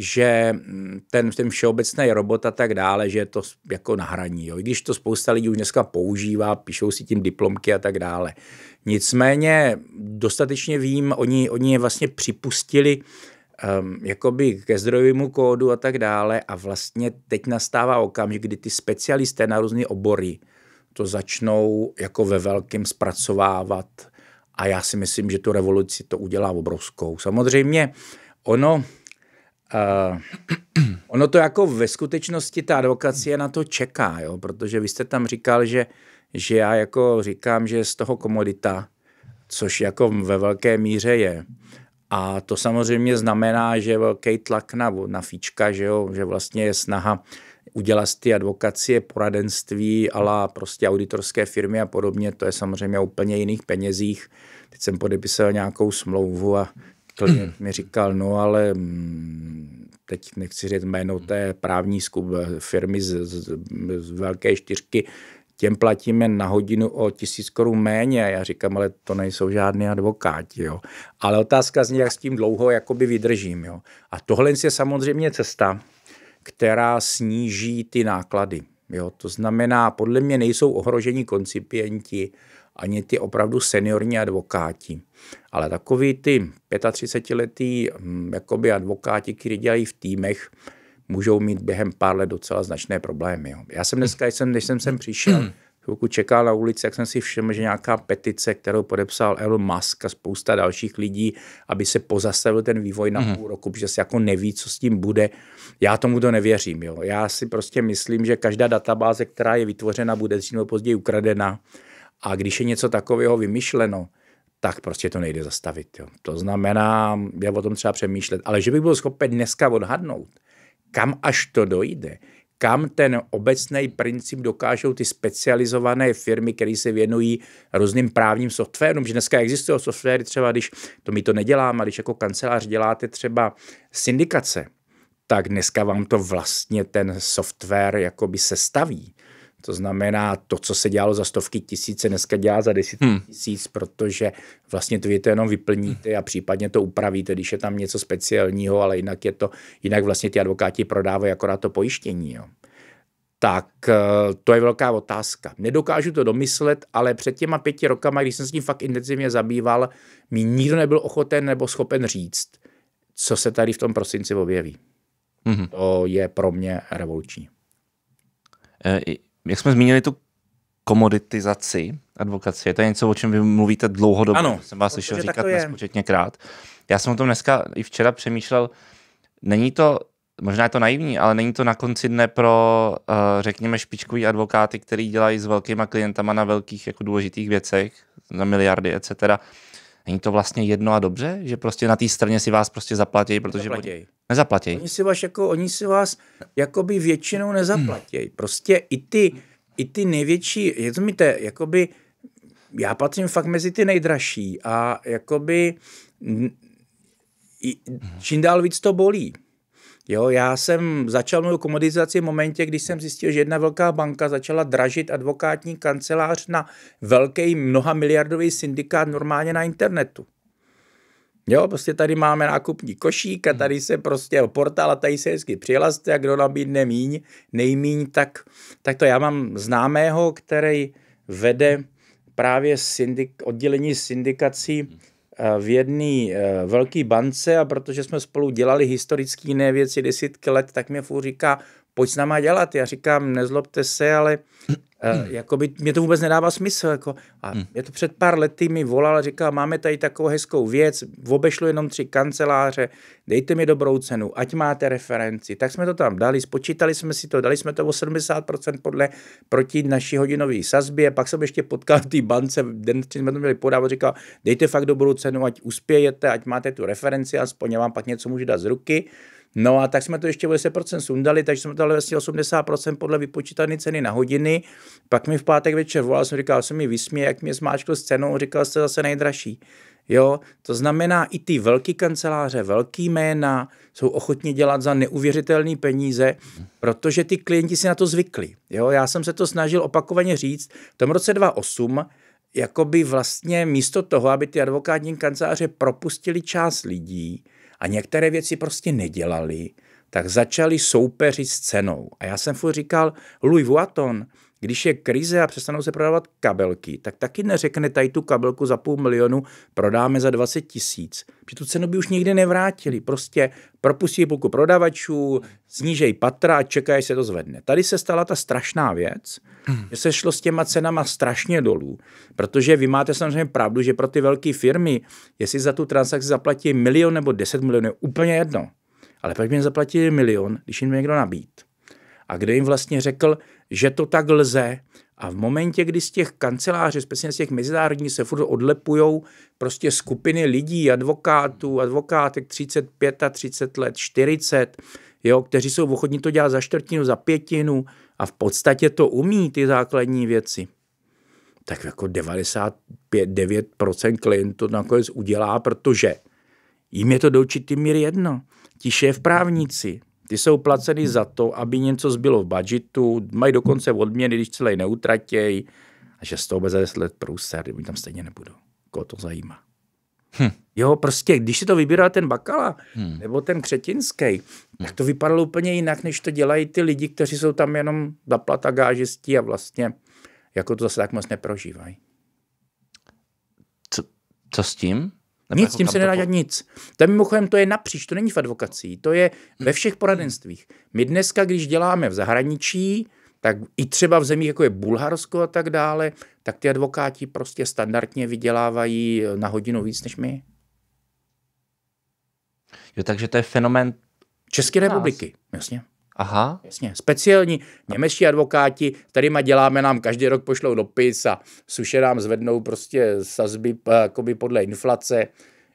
že mm, ten, ten všeobecný robot a tak dále, že je to jako nahraní. Jo. I když to spousta lidí už dneska používá, píšou si tím diplomky a tak dále. Nicméně dostatečně vím, oni, oni je vlastně připustili um, jakoby ke zdrojovému kódu a tak dále a vlastně teď nastává okamžik, kdy ty specialisté na různé obory to začnou jako ve velkém zpracovávat a já si myslím, že tu revoluci to udělá obrovskou. Samozřejmě ono, Uh, ono to jako ve skutečnosti ta advokacie na to čeká, jo? protože vy jste tam říkal, že, že já jako říkám, že z toho komodita, což jako ve velké míře je. A to samozřejmě znamená, že je velký tlak na, na fíčka, že, jo? že vlastně je snaha udělat ty advokacie poradenství ale prostě auditorské firmy a podobně, to je samozřejmě o úplně jiných penězích. Teď jsem podepisal nějakou smlouvu a klient mi říkal, no ale mm, teď nechci říct jméno té právní skup, firmy z, z, z velké čtyřky, těm platíme na hodinu o tisíc korun méně. Já říkám, ale to nejsou žádný advokáti. Jo. Ale otázka zní, jak s tím dlouho jakoby vydržím. Jo. A tohle je samozřejmě cesta, která sníží ty náklady. Jo. To znamená, podle mě nejsou ohroženi koncipienti, ani ty opravdu seniorní advokáti. Ale takový ty 35-letý hm, jakoby advokáti, kteří dělají v týmech, můžou mít během pár let docela značné problémy. Jo. Já jsem dneska, když jsem, když jsem sem přišel, chvilku čekal na ulici, jak jsem si všiml, že nějaká petice, kterou podepsal Elon Musk a spousta dalších lidí, aby se pozastavil ten vývoj na mhm. půl roku, protože se jako neví, co s tím bude. Já tomu to nevěřím. Jo. Já si prostě myslím, že každá databáze, která je vytvořena, bude dřív nebo později ukradena a když je něco takového vymyšleno, tak prostě to nejde zastavit. Jo. To znamená, je o tom třeba přemýšlet. Ale že bych byl schopen dneska odhadnout, kam až to dojde, kam ten obecný princip dokážou ty specializované firmy, které se věnují různým právním softwarům, že dneska existují softwary, třeba když, to my to neděláme, když jako kancelář děláte třeba syndikace, tak dneska vám to vlastně ten software jakoby sestaví. To znamená, to, co se dělalo za stovky tisíc, dneska dělá za deset hmm. tisíc, protože vlastně to jenom vyplníte a případně to upravíte, když je tam něco speciálního, ale jinak je to, jinak vlastně ty advokáti prodávají akorát to pojištění. Jo. Tak eh, to je velká otázka. Nedokážu to domyslet, ale před těma pěti rokama, když jsem s tím fakt intenzivně zabýval, mi nikdo nebyl ochoten nebo schopen říct, co se tady v tom prosinci objeví. hmm To je pro mě revoluční. E- jak jsme zmínili tu komoditizaci advokacie, to je něco, o čem vy mluvíte dlouhodobě. Ano, jsem vás slyšel říkat nespočetně krát. Já jsem o tom dneska i včera přemýšlel, není to, možná je to naivní, ale není to na konci dne pro, eh, řekněme, špičkový advokáty, který dělají s velkýma klientama na velkých jako důležitých věcech, na miliardy, etc. Není to vlastně jedno a dobře, že prostě na té straně si vás prostě zaplatí, protože zaplatí. Nezaplatí. Oni si vás, jako, oni si vás jakoby většinou nezaplatí. Hmm. Prostě i ty, i ty největší, je to mi te, jakoby, já patřím fakt mezi ty nejdražší a jakoby čím dál víc to bolí. Jo, já jsem začal mluvit komodizaci v momentě, kdy jsem zjistil, že jedna velká banka začala dražit advokátní kancelář na velký mnoha miliardový syndikát normálně na internetu. Jo, prostě tady máme nákupní košík a mhm. tady se prostě portál a tady se hezky přihlaste a kdo nabídne míň, nejmíň, tak, tak to já mám známého, který vede právě syndik, oddělení syndikací mhm. eh, v jedné eh, velké bance a protože jsme spolu dělali historické jiné věci desítky let, tak mě furt říká, pojď s náma dělat. Já říkám, nezlobte se, ale Uh, eh, by mě to vůbec nedává smysl. Jako, a hmm. je to před pár lety mi volal a říkal, máme tady takovou hezkou věc, obešlu jenom tři kanceláře, dejte mi dobrou cenu, ať máte referenci. Tak jsme to tam dali, spočítali jsme si to, dali jsme to o 70% podle proti naší hodinové sazbě, pak jsem ještě potkal v té bance, den, tři jsme to měli podávat, říkal, dejte fakt dobrou cenu, ať uspějete, ať máte tu referenci, aspoň já vám pak něco můžu dát z ruky. No a tak jsme to ještě o 10% sundali, takže jsme dali vlastně 80% podle vypočítané ceny na hodiny. Pak mi v pátek večer volal, jsem říkal, jsem mi vysměje, jak mě zmáčkl s cenou, říkal, jste zase nejdražší. Jo, to znamená, i ty velké kanceláře, velký jména jsou ochotni dělat za neuvěřitelné peníze, protože ty klienti si na to zvykli. Jo, já jsem se to snažil opakovaně říct. V tom roce 2008 jakoby vlastně místo toho, aby ty advokátní kanceláře propustili část lidí, a některé věci prostě nedělali, tak začali soupeřit s cenou. A já jsem furt říkal, Louis Vuitton když je krize a přestanou se prodávat kabelky, tak taky neřekne tady tu kabelku za půl milionu prodáme za 20 tisíc. Protože tu cenu by už nikdy nevrátili. Prostě propustí půlku prodavačů, snížej patra a čekají, se to zvedne. Tady se stala ta strašná věc, hmm. že se šlo s těma cenama strašně dolů, protože vy máte samozřejmě pravdu, že pro ty velké firmy, jestli za tu transakci zaplatí milion nebo 10 milionů, je úplně jedno. Ale proč by jim zaplatili milion, když jim někdo nabít? A kdo jim vlastně řekl, že to tak lze. A v momentě, kdy z těch kanceláří, speciálně z těch mezinárodních, se furt odlepujou prostě skupiny lidí, advokátů, advokátek 35 a 30 let, 40, jo, kteří jsou ochotní to dělat za čtvrtinu, za pětinu a v podstatě to umí ty základní věci, tak jako 99% klientů to nakonec udělá, protože jim je to do určitý míry jedno. Ti šéf právníci, ty jsou placeny za to, aby něco zbylo v budžetu, mají dokonce odměny, když celé neutratějí, a že z toho bez 10 let průser, oni tam stejně nebudou. Koho to zajímá? Hm. Jo, prostě, když si to vybírá ten Bakala hm. nebo ten Křetinský, tak to vypadalo úplně jinak, než to dělají ty lidi, kteří jsou tam jenom zaplata gážistí a vlastně jako to zase tak moc neprožívají. Co, co s tím? Nebo nic, jako tím se nedá dělat nic. To je mimochodem, to je napříč, to není v advokací, to je ve všech poradenstvích. My dneska, když děláme v zahraničí, tak i třeba v zemích, jako je Bulharsko a tak dále, tak ty advokáti prostě standardně vydělávají na hodinu víc než my. Jo, takže to je fenomen České republiky, jasně. Aha. Jasně, speciální němečtí advokáti, kterýma děláme, nám každý rok pošlou dopis a suše nám zvednou prostě sazby eh, jakoby podle inflace.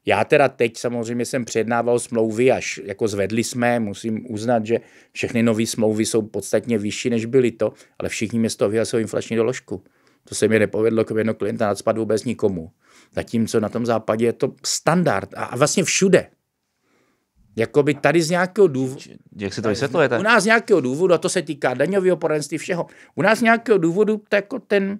Já teda teď samozřejmě jsem přednával smlouvy, až jako zvedli jsme, musím uznat, že všechny nové smlouvy jsou podstatně vyšší, než byly to, ale všichni mě z toho vyhlasují inflační doložku. To se mi nepovedlo k jako jedno klienta nadspadu vůbec nikomu. Zatímco na tom západě je to standard a vlastně všude. Jakoby tady z nějakého důvodu... Jak se to vysvětluje? U nás z nějakého důvodu, a to se týká daňového poradenství, všeho, u nás z nějakého důvodu to jako ten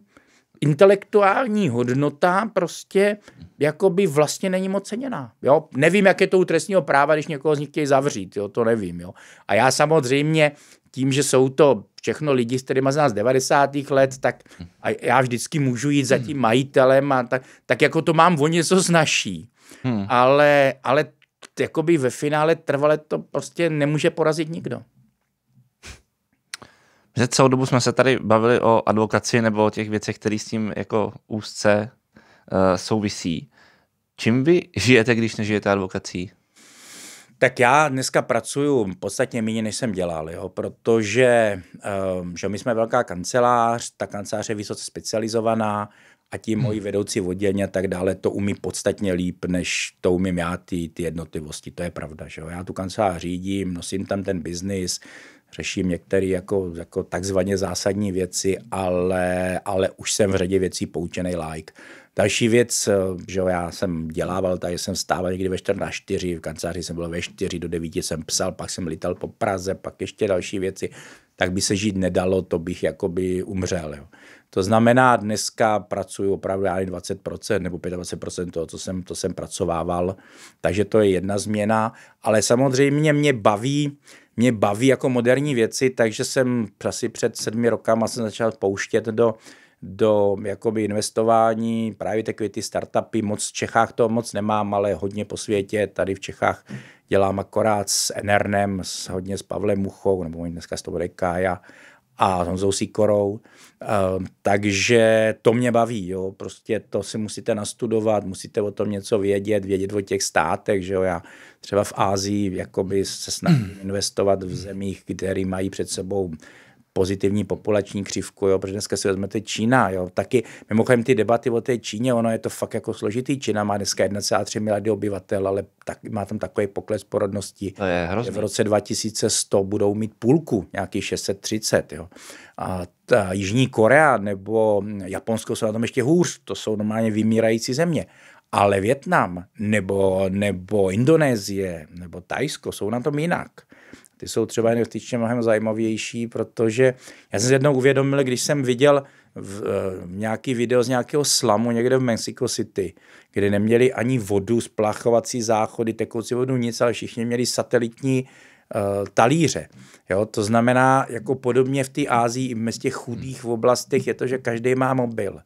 intelektuální hodnota prostě jakoby vlastně není moc ceněná. Jo? Nevím, jak je to u trestního práva, když někoho z nich chtějí zavřít, jo? to nevím. Jo? A já samozřejmě tím, že jsou to všechno lidi, s kterými z nás 90. let, tak a já vždycky můžu jít za tím majitelem a tak, tak jako to mám o něco snažší. Hmm. Ale, ale jakoby ve finále trvale to prostě nemůže porazit nikdo. Že celou dobu jsme se tady bavili o advokaci nebo o těch věcech, které s tím jako úzce uh, souvisí. Čím vy žijete, když nežijete advokací? Tak já dneska pracuji podstatně méně, než jsem dělal, jo, protože uh, že my jsme velká kancelář, ta kancelář je vysoce specializovaná, a ti moji hmm. vedoucí oddělení a tak dále to umí podstatně líp, než to umím já ty, ty jednotlivosti. To je pravda, že jo? Já tu kancelář řídím, nosím tam ten biznis, řeším některé jako, jako takzvaně zásadní věci, ale, ale už jsem v řadě věcí poučený like. Další věc, že jo, já jsem dělával, takže jsem stával někdy ve 4 na 4, v kanceláři jsem byl ve 4, do 9 jsem psal, pak jsem lítal po Praze, pak ještě další věci, tak by se žít nedalo, to bych jakoby umřel. Jo. To znamená, dneska pracuji opravdu já 20% nebo 25% toho, co jsem, to jsem pracovával, takže to je jedna změna, ale samozřejmě mě baví, mě baví jako moderní věci, takže jsem asi před sedmi rokama jsem začal pouštět do, do jakoby investování, právě takové ty startupy, moc v Čechách to moc nemám, ale hodně po světě, tady v Čechách dělám akorát s Enernem, s, hodně s Pavlem Muchou, nebo dneska s Kája, a s Honzou Sikorou. Ehm, takže to mě baví, jo. prostě to si musíte nastudovat, musíte o tom něco vědět, vědět o těch státech, že jo. já třeba v Ázii jakoby se snažím investovat v zemích, které mají před sebou pozitivní populační křivku, jo, protože dneska si vezmete Čína, jo, taky mimochodem ty debaty o té Číně, ono je to fakt jako složitý. Čína má dneska 1,3 miliardy obyvatel, ale tak, má tam takový pokles porodnosti. To je hrozný. V roce 2100 budou mít půlku, nějaký 630, jo. A ta Jižní Korea nebo Japonsko jsou na tom ještě hůř, to jsou normálně vymírající země. Ale Větnam nebo, nebo Indonésie nebo Tajsko jsou na tom jinak. Ty jsou třeba investičně mnohem zajímavější, protože já jsem si jednou uvědomil, když jsem viděl v, v eh, nějaký video z nějakého slamu někde v Mexico City, kde neměli ani vodu, splachovací záchody, tekoucí vodu, nic, ale všichni měli satelitní uh, talíře. Jo, to znamená, jako podobně v té Ázii, i v těch chudých oblastech, je to, že každý má mobil.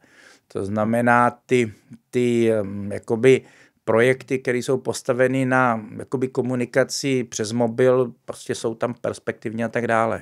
To znamená, ty, ty um, jakoby projekty, které jsou postaveny na jakoby komunikaci přes mobil, prostě jsou tam perspektivně a tak dále.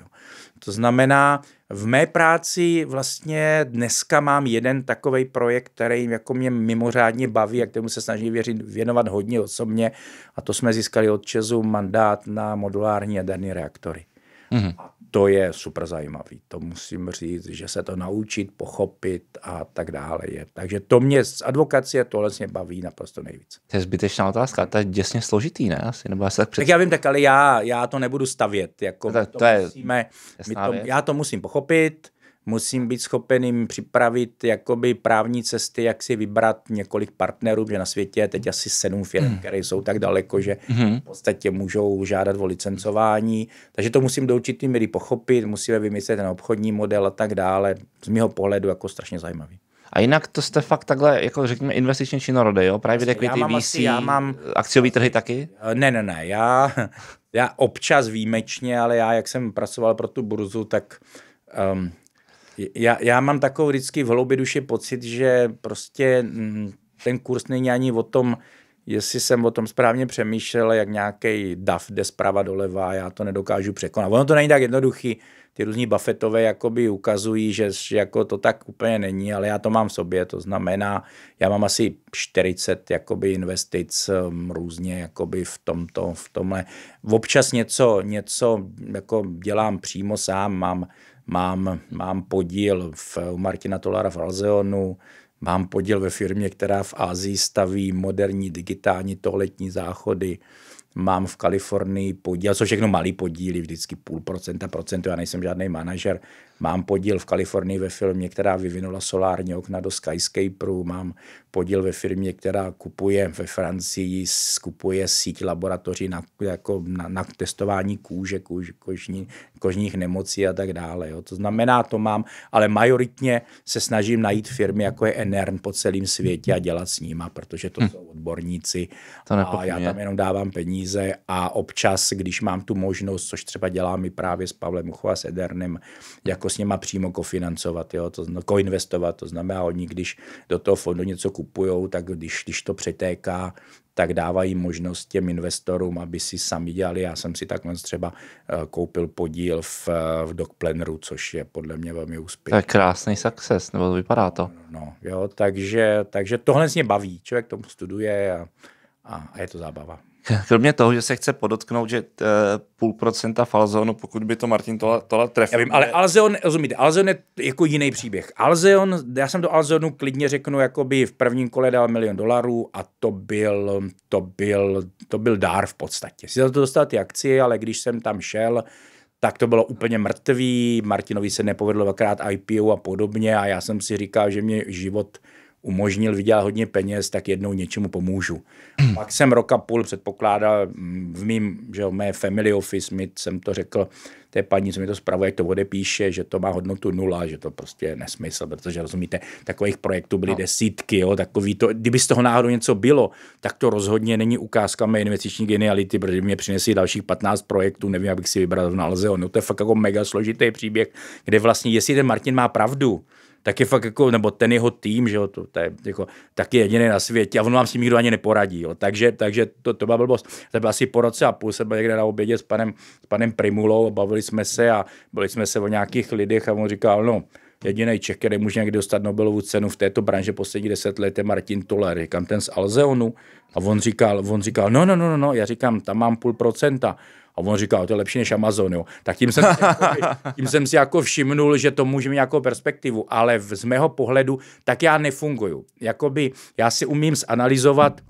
To znamená, v mé práci vlastně dneska mám jeden takový projekt, který jako mě mimořádně baví a kterému se snažím věřit, věnovat hodně osobně a to jsme získali od Česu mandát na modulární jaderné reaktory. Mm-hmm. A to je super zajímavý. To musím říct, že se to naučit, pochopit a tak dále je. Takže to mě z advokacie to vlastně baví naprosto nejvíc. To je zbytečná otázka, to je děsně složitý, ne? Asi, nebo já se tak, před... tak já vím, tak ale já, já to nebudu stavět. Jako to, to, to je musíme, my to, Já to musím pochopit, musím být schopen jim připravit jakoby právní cesty, jak si vybrat několik partnerů, že na světě je teď asi sedm firm, mm. které jsou tak daleko, že mm. v podstatě můžou žádat o licencování. Takže to musím do určitý míry pochopit, musíme vymyslet ten obchodní model a tak dále. Z mého pohledu jako strašně zajímavý. A jinak to jste fakt takhle, jako řekněme, investičně činorody, jo? Private equity, já mám VC, asi, já mám... akciový trhy taky? Eh, ne, ne, ne, já, já občas výjimečně, ale já, jak jsem pracoval pro tu burzu, tak um, já, já mám takový vždycky v hloubi duše pocit, že prostě mm, ten kurz není ani o tom, jestli jsem o tom správně přemýšlel, jak nějaký DAF jde zprava doleva já to nedokážu překonat. Ono to není tak jednoduchý. Ty různí Buffettové jakoby ukazují, že, že jako to tak úplně není, ale já to mám v sobě. To znamená, já mám asi 40 jakoby investic um, různě jakoby v tomto, v tomhle. Občas něco, něco jako dělám přímo sám, mám mám, mám podíl v, u Martina Tolara v Alzeonu, mám podíl ve firmě, která v Ázii staví moderní digitální toaletní záchody, mám v Kalifornii podíl, co všechno malý podíly, vždycky půl procenta, procento, já nejsem žádný manažer, Mám podíl v Kalifornii ve firmě, která vyvinula solární okna do Skyscaperu, mám podíl ve firmě, která kupuje ve Francii, skupuje síť laboratoří na, jako na, na testování kůže, kůž, kožní, kožních nemocí a tak dále. Jo. To znamená, to mám, ale majoritně se snažím najít firmy, jako je Enern po celém světě a dělat s nima, protože to hm. jsou odborníci to a já tam jenom dávám peníze a občas, když mám tu možnost, což třeba dělám i právě s Pavlem Uchova, s Edernem, jako jako s něma přímo kofinancovat, jo, to, no, koinvestovat, to znamená, oni když do toho fondu něco kupují, tak když, když to přetéká, tak dávají možnost těm investorům, aby si sami dělali. Já jsem si takhle třeba eh, koupil podíl v, eh, v Dogplanru, což je podle mě velmi úspěšný. To je krásný success, nebo vypadá to. No, no jo, takže, takže tohle mě baví. Člověk tomu studuje a, a, a je to zábava. Kromě toho, že se chce podotknout, že eh, půl procenta falzonu, pokud by to Martin Tola, tola trefil. Já vím, ale Alzeon, rozumíte, Alzeon je jako jiný příběh. Alzeon, já jsem do Alzeonu klidně řeknu, jako by v prvním kole dal milion dolarů a to byl, to byl, to byl dár v podstatě. Si za to dostal ty akcie, ale když jsem tam šel, tak to bylo úplně mrtvý, Martinovi se nepovedlo dvakrát IPO a podobně a já jsem si říkal, že mě život umožnil vydělat hodně peněz, tak jednou něčemu pomůžu. Hmm. Pak jsem roka půl předpokládal v mým, že jo, mé family office, mi jsem to řekl té paní, co mi to zpravuje, jak to odepíše, že to má hodnotu nula, že to prostě je nesmysl, protože rozumíte, takových projektů byly no. desítky, jo, takový to, kdyby z toho náhodou něco bylo, tak to rozhodně není ukázka mé investiční geniality, protože mě přinesí dalších 15 projektů, nevím, abych si vybral v nalze, no to je fakt jako mega složitý příběh, kde vlastně, jestli ten Martin má pravdu, tak je fakt jako, nebo ten jeho tým, že jo, to, to je jako, taky jediný na světě a on vám s tím nikdo ani neporadí, jo. Takže, takže to, to byla blbost. To bylo asi po roce a půl, jsem byl někde na obědě s panem, s panem Primulou bavili jsme se a bavili jsme se o nějakých lidech a on říkal, no, jediný Čech, který může někdy dostat Nobelovu cenu v této branži poslední deset let, je Martin Toler, říkám ten z Alzeonu. A on říkal, on říkal, no, no, no, no, no, já říkám, tam mám půl procenta. A on říká, to je lepší než Amazon, jo. Tak tím jsem, jako tím jsem si jako všimnul, že to může mít nějakou perspektivu, ale z mého pohledu tak já nefunguju. Jakoby já si umím zanalizovat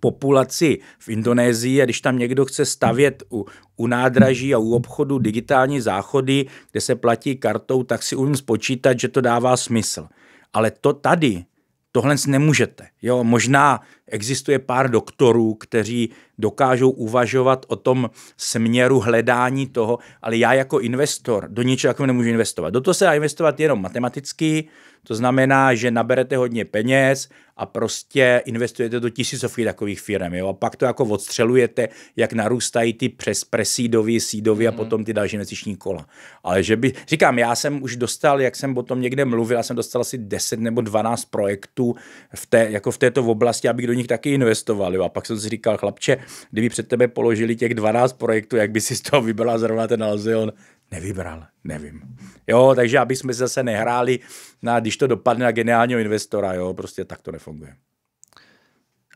populaci v Indonésii a když tam někdo chce stavět u, u nádraží a u obchodu digitální záchody, kde se platí kartou, tak si umím spočítat, že to dává smysl. Ale to tady tohle nemůžete. Jo, možná existuje pár doktorů, kteří dokážou uvažovat o tom směru hledání toho, ale já jako investor do ničeho jako nemůžu investovat. Do toho se dá investovat jenom matematicky, to znamená, že naberete hodně peněz a prostě investujete do tisícovky takových firm. Jo? A pak to jako odstřelujete, jak narůstají ty přes presídový, sídový a mhm. potom ty další investiční kola. Ale že by, říkám, já jsem už dostal, jak jsem o tom někde mluvil, já jsem dostal asi 10 nebo 12 projektů v té, jako v této oblasti, abych do nich taky investoval. Jo? A pak jsem si říkal, chlapče, kdyby před tebe položili těch 12 projektů, jak by si z toho vybrala zrovna ten Alzeon? Nevybral, nevím. Jo, takže aby jsme se zase nehráli na, když to dopadne na geniálního investora, jo, prostě tak to nefunguje funguje.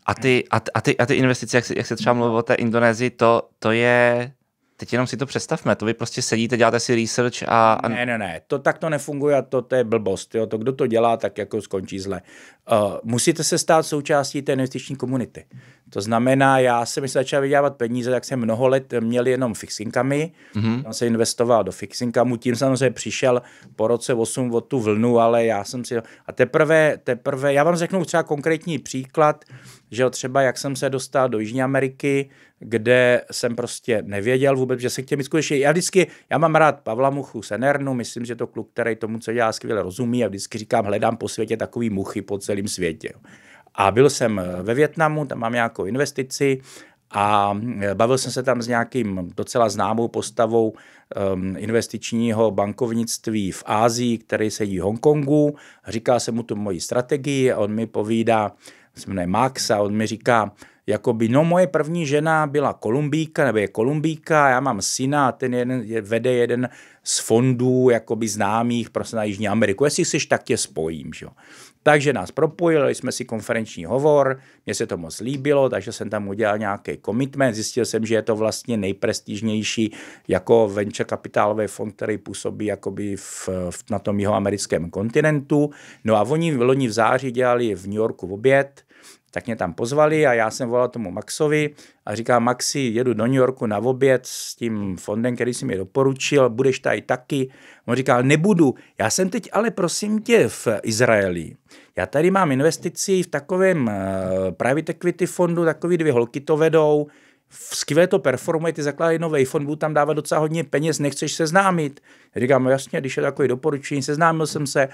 A ty, a, a ty, a ty investice, jak, jak se třeba mluvil o té Indonésii, to, to je Teď jenom si to představme, to vy prostě sedíte, děláte si research a... a... Ne, ne, ne, to tak to nefunguje a to, to je blbost, jo. to kdo to dělá, tak jako skončí zle. Uh, musíte se stát součástí té investiční komunity. To znamená, já jsem, když začal vydělávat peníze, tak jsem mnoho let měl jenom fixinkami. Mm-hmm. Tam se investoval do fixinkamu, tím samozřejmě přišel po roce 8 od tu vlnu, ale já jsem si... A teprve, teprve, já vám řeknu třeba konkrétní příklad, že třeba jak jsem se dostal do Jižní Ameriky, kde jsem prostě nevěděl vůbec, že se k těm skutečně... Já vždycky, já mám rád Pavla Muchu Senernu, myslím, že to kluk, který tomu, co dělá, skvěle rozumí a vždycky říkám, hledám po světě takový muchy po celém světě. A byl jsem ve Větnamu, tam mám nějakou investici a eh, bavil jsem se tam s nějakým docela známou postavou um, investičního bankovnictví v Ázii, který sedí v Hongkongu. Říká se mu tu moji strategii a on mi povídá, se jmenuje Max a on mi říká, jakoby, no moje první žena byla Kolumbíka, nebo je Kolumbíka, já mám syna a ten jeden, je, vede jeden z fondů jakoby známých prostě na Jižní Ameriku. Jestli si tak tě spojím, že? Takže nás propojili, jsme si konferenční hovor, mně se to moc líbilo, takže jsem tam udělal nějaký komitment, zjistil jsem, že je to vlastně nejprestižnější jako venture kapitálový fond, který působí jakoby v, v, na tom jeho americkém kontinentu. No a oni v loni v září dělali v New Yorku v oběd, tak mě tam pozvali a já jsem volal tomu Maxovi a říkal, Maxi, jedu do New Yorku na oběd s tím fondem, který si mi doporučil, budeš tady taky. On říkal, nebudu, já jsem teď ale prosím tě v Izraeli. Já tady mám investici v takovém uh, private equity fondu, takový dvě holky to vedou, skvěle to performuje, ty zakládají nový fond, budu tam dávat docela hodně peněz, nechceš seznámit. Já říkám, no jasně, když je takový doporučení, seznámil jsem se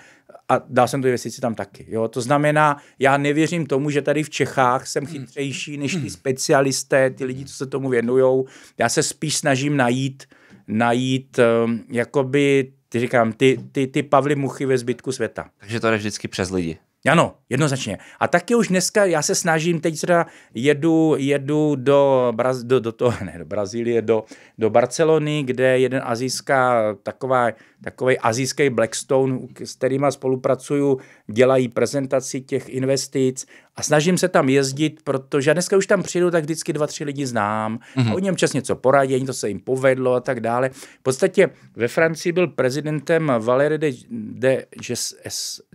a dal jsem tu investici tam taky. Jo? To znamená, já nevěřím tomu, že tady v Čechách jsem hmm. chytřejší než ty hmm. specialisté, ty lidi, co se tomu věnují. Já se spíš snažím najít, najít um, jakoby, ty říkám, ty, ty, ty Pavly Muchy ve zbytku světa. Takže to jde vždycky přes lidi. Ano, jednoznačně. A taky už dneska já se snažím, teď teda jedu, jedu do, Braz, do, do, to, ne, do Brazílie, do, do Barcelony, kde jeden azijská taková takový azijský Blackstone, s kterýma spolupracuju, dělají prezentaci těch investic a snažím se tam jezdit, protože dneska už tam přijdu, tak vždycky dva, tři lidi znám. Mm-hmm. A něm čas něco poradí, to se jim povedlo a tak dále. V podstatě ve Francii byl prezidentem Valéry de, de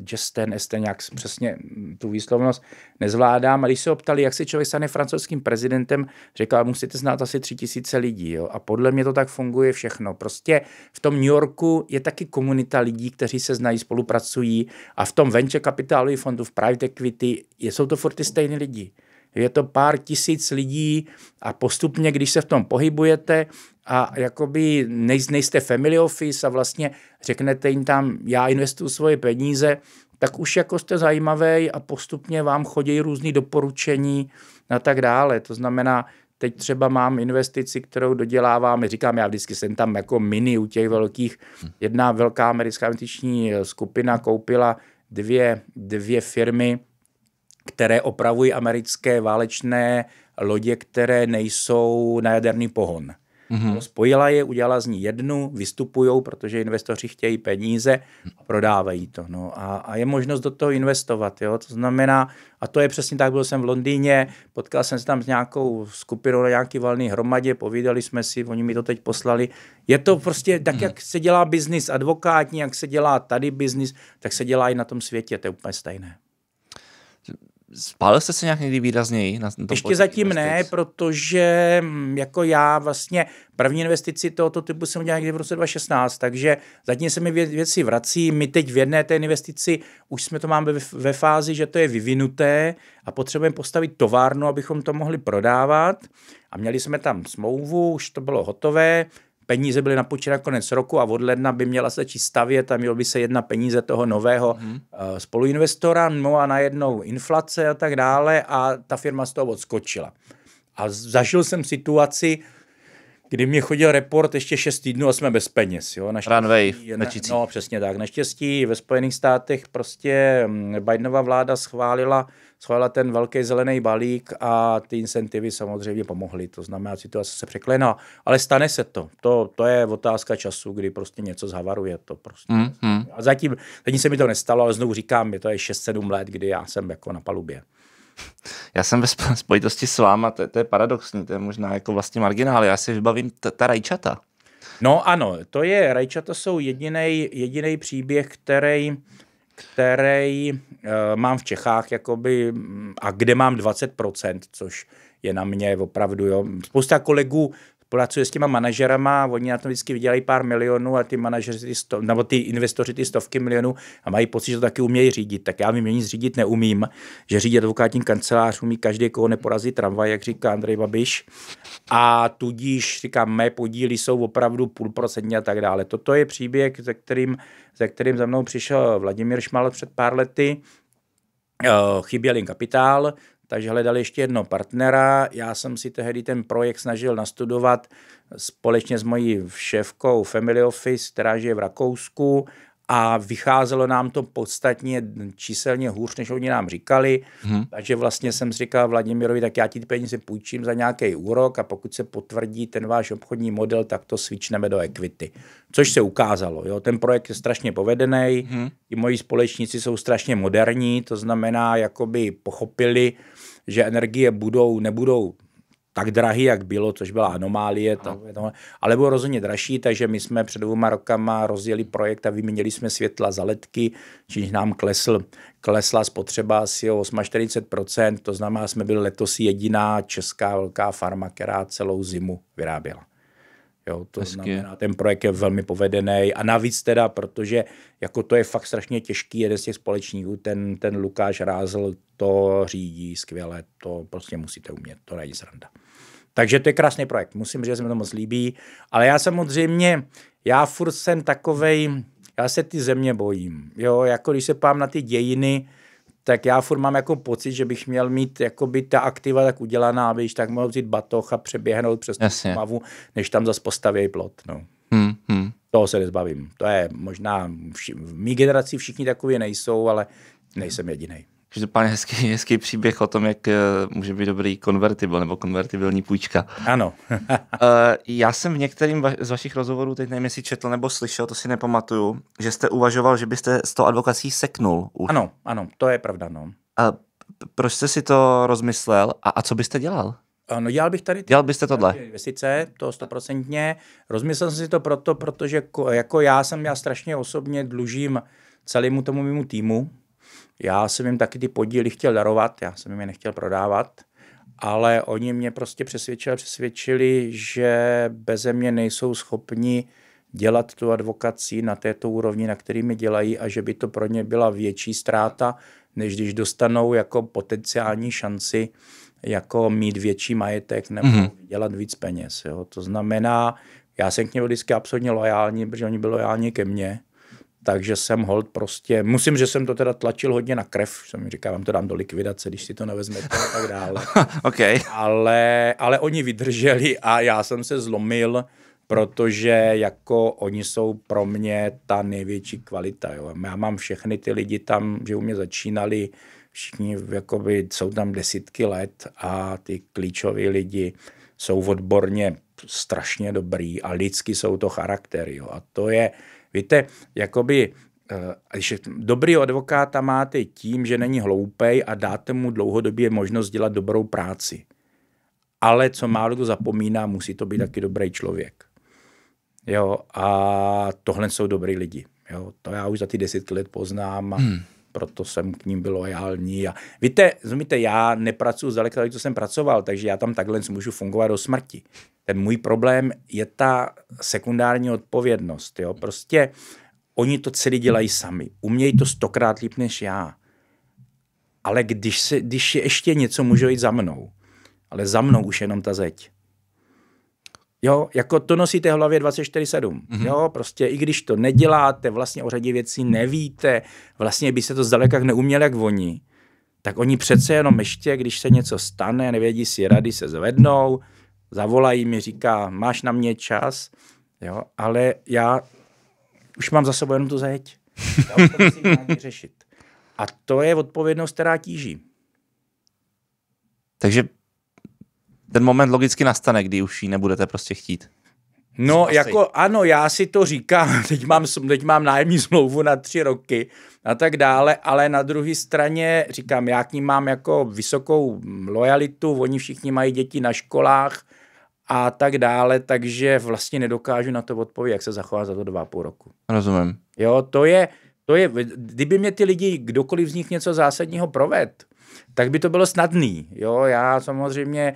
Gesten, Gesten, nějak přesně tu výslovnost, nezvládám. A když se optali, jak se člověk stane francouzským prezidentem, řekla, musíte znát asi tři tisíce lidí. Jo? A podle mě to tak funguje všechno. Prostě v tom New Yorku je taky komunita lidí, kteří se znají, spolupracují a v tom venture kapitálový fondu, v private equity, jsou to furt ty stejné lidi. Je to pár tisíc lidí a postupně, když se v tom pohybujete a jakoby nejste family office a vlastně řeknete jim tam, já investuju svoje peníze, tak už jako jste zajímavý a postupně vám chodí různý doporučení a tak dále. To znamená, teď třeba mám investici, kterou dodělávám. říkám, já vždycky jsem tam jako mini u těch velkých, jedna velká americká investiční skupina koupila dvě, dvě firmy, které opravují americké válečné lodě, které nejsou na jaderný pohon. Mm-hmm. Spojila je, udělala z ní jednu, vystupují, protože investoři chtějí peníze a prodávají to. No. A, a je možnost do toho investovat. Jo? To znamená, a to je přesně tak, byl jsem v Londýně, potkal jsem se tam s nějakou skupinou na nějaký valný hromadě, povídali jsme si, oni mi to teď poslali. Je to prostě tak, mm-hmm. jak se dělá biznis advokátní, jak se dělá tady biznis, tak se dělá i na tom světě, to je úplně stejné. Spálil jste se nějak někdy výrazněji? Na tom Ještě zatím investic? ne, protože mm, jako já vlastně první investici tohoto typu jsem udělal někdy v roce 2016, takže zatím se mi věci vrací. My teď v jedné té investici už jsme to máme ve, fázi, že to je vyvinuté a potřebujeme postavit továrnu, abychom to mohli prodávat. A měli jsme tam smlouvu, už to bylo hotové, peníze byly napočeny na konec roku a od ledna by měla se začít stavět a mělo by se jedna peníze toho nového hmm. spoluinvestora, no a najednou inflace a tak dále a ta firma z toho odskočila. A zažil jsem situaci, kdy mě chodil report ještě 6 týdnů a jsme bez peněz. Jo? Naštěstí, Runway, na, No, přesně tak. Naštěstí ve Spojených státech prostě mm, Bidenova vláda schválila schválila ten velký zelený balík a ty incentivy samozřejmě pomohly. To znamená, situace se překlená, ale stane se to. to. To je otázka času, kdy prostě něco zhavaruje. To prostě. Mm, mm. A zatím, zatím se mi to nestalo, ale znovu říkám, je to je 6-7 let, kdy já jsem jako na palubě. Já jsem ve spojitosti s váma, to, to je paradoxní, to je možná jako vlastně marginál, já si vybavím ta, ta rajčata. No ano, to je, rajčata jsou jediný příběh, který který uh, mám v Čechách, jakoby, a kde mám 20%, což je na mě opravdu, jo. Spousta kolegů pracuje s těma manažerama, oni na to vždycky vydělají pár milionů a ty manažeři, ty sto, nebo ty investoři ty stovky milionů a mají pocit, že to taky umějí řídit. Tak já vím, že nic řídit neumím, že řídit advokátní kancelář umí každý, koho neporazí tramvaj, jak říká Andrej Babiš. A tudíž, říkám, mé podíly jsou opravdu půlprocentní a tak dále. Toto je příběh, za kterým, za kterým za mnou přišel Vladimír Šmal před pár lety, eh, chyběl jim kapitál, takže hledali ještě jedno partnera. Já jsem si tehdy ten projekt snažil nastudovat společně s mojí šéfkou Family Office, která žije v Rakousku a vycházelo nám to podstatně číselně hůř, než oni nám říkali. Hmm. Takže vlastně jsem si říkal Vladimirovi, tak já ti ty peníze půjčím za nějaký úrok a pokud se potvrdí ten váš obchodní model, tak to svičneme do equity. Což se ukázalo. Jo? Ten projekt je strašně povedený, hmm. i moji společníci jsou strašně moderní, to znamená, jakoby pochopili, že energie budou, nebudou tak drahý, jak bylo, což byla anomálie, tak, ale bylo rozhodně dražší, takže my jsme před dvouma rokama rozjeli projekt a vyměnili jsme světla za letky, čímž nám klesl, klesla spotřeba asi o 48%, to znamená, jsme byli letos jediná česká velká farma, která celou zimu vyráběla. Jo, to Hezky. znamená, ten projekt je velmi povedený a navíc teda, protože jako to je fakt strašně těžký, jeden z těch společníků, ten, ten Lukáš Rázl to řídí skvěle, to prostě musíte umět, to není zranda. Takže to je krásný projekt, musím říct, že se mi to moc líbí, ale já samozřejmě, já furt jsem takovej, já se ty země bojím, jo, jako když se pám na ty dějiny, tak já furt mám jako pocit, že bych měl mít jakoby ta aktiva tak udělaná, aby již tak mohl vzít batoh a přeběhnout přes tu mavu, než tam zase postaví plot. No. Hmm, hmm. Toho se nezbavím. To je možná, vši- v mý generaci všichni takový nejsou, ale nejsem jediný. Každopádně hezký, hezký příběh o tom, jak eh, může být dobrý konvertibil nebo konvertibilní půjčka. Ano. Eh, já jsem v některým z vašich rozhovorů, teď nevím, jestli četl nebo slyšel, to si nepamatuju, že jste uvažoval, že byste s tou advokací seknul. Už. Ano, ano, to je pravda, no. A proč jste si to rozmyslel a, a co byste dělal? Eh, no dělal bych tady... Ty, dělal byste tohle? Investice, to stoprocentně. Rozmyslel jsem si to proto, protože jako, já jsem, já strašně osobně dlužím celému tomu mému týmu, já jsem jim taky ty podíly chtěl darovat, já jsem jim je nechtěl prodávat, ale oni mě prostě přesvědčili, přesvědčili, že beze mě nejsou schopni dělat tu advokaci na této úrovni, na který mi dělají a že by to pro ně byla větší ztráta, než když dostanou jako potenciální šanci jako mít větší majetek nebo mm-hmm. dělat víc peněz. Jo. To znamená, já jsem k němu vždycky absolutně lojální, protože oni byli lojální ke mně takže jsem hold prostě, musím, že jsem to teda tlačil hodně na krev, jsem mi říkal, vám to dám do likvidace, když si to nevezmete a tak dále. okay. ale, ale oni vydrželi a já jsem se zlomil, protože jako oni jsou pro mě ta největší kvalita. Jo. Já mám všechny ty lidi tam, že u mě začínali, všichni jakoby, jsou tam desítky let a ty klíčoví lidi jsou odborně strašně dobrý a lidsky jsou to charaktery. A to je, Víte, jakoby eh, když dobrý advokáta máte tím, že není hloupej a dáte mu dlouhodobě možnost dělat dobrou práci. Ale co málo kdo zapomíná, musí to být taky dobrý člověk. Jo, a tohle jsou dobrý lidi. Jo, to já už za ty desítky let poznám a hmm. proto jsem k ním byl lojální. A víte, rozumíte, já nepracuji zdaleka, co jsem pracoval, takže já tam takhle můžu fungovat do smrti ten můj problém je ta sekundární odpovědnost. Jo? Prostě oni to celý dělají sami. Umějí to stokrát líp než já. Ale když, se, když je ještě něco může jít za mnou, ale za mnou už jenom ta zeď. Jo, jako to nosíte v hlavě 24-7. Mm-hmm. Jo, prostě i když to neděláte, vlastně o řadě věcí nevíte, vlastně by se to zdaleka neuměl jak oni, tak oni přece jenom ještě, když se něco stane, nevědí si rady, se zvednou, zavolají mi, říká, máš na mě čas, jo, ale já už mám za sebou jenom tu zajeť. Já už to musím řešit. A to je odpovědnost, která tíží. Takže ten moment logicky nastane, kdy už ji nebudete prostě chtít. No, Asi. jako ano, já si to říkám, teď mám, teď mám nájemní smlouvu na tři roky a tak dále, ale na druhé straně říkám, já k ním mám jako vysokou lojalitu, oni všichni mají děti na školách, a tak dále, takže vlastně nedokážu na to odpovědět, jak se zachová za to dva a půl roku. Rozumím. Jo, to je, to je, kdyby mě ty lidi, kdokoliv z nich něco zásadního proved, tak by to bylo snadný. Jo, já samozřejmě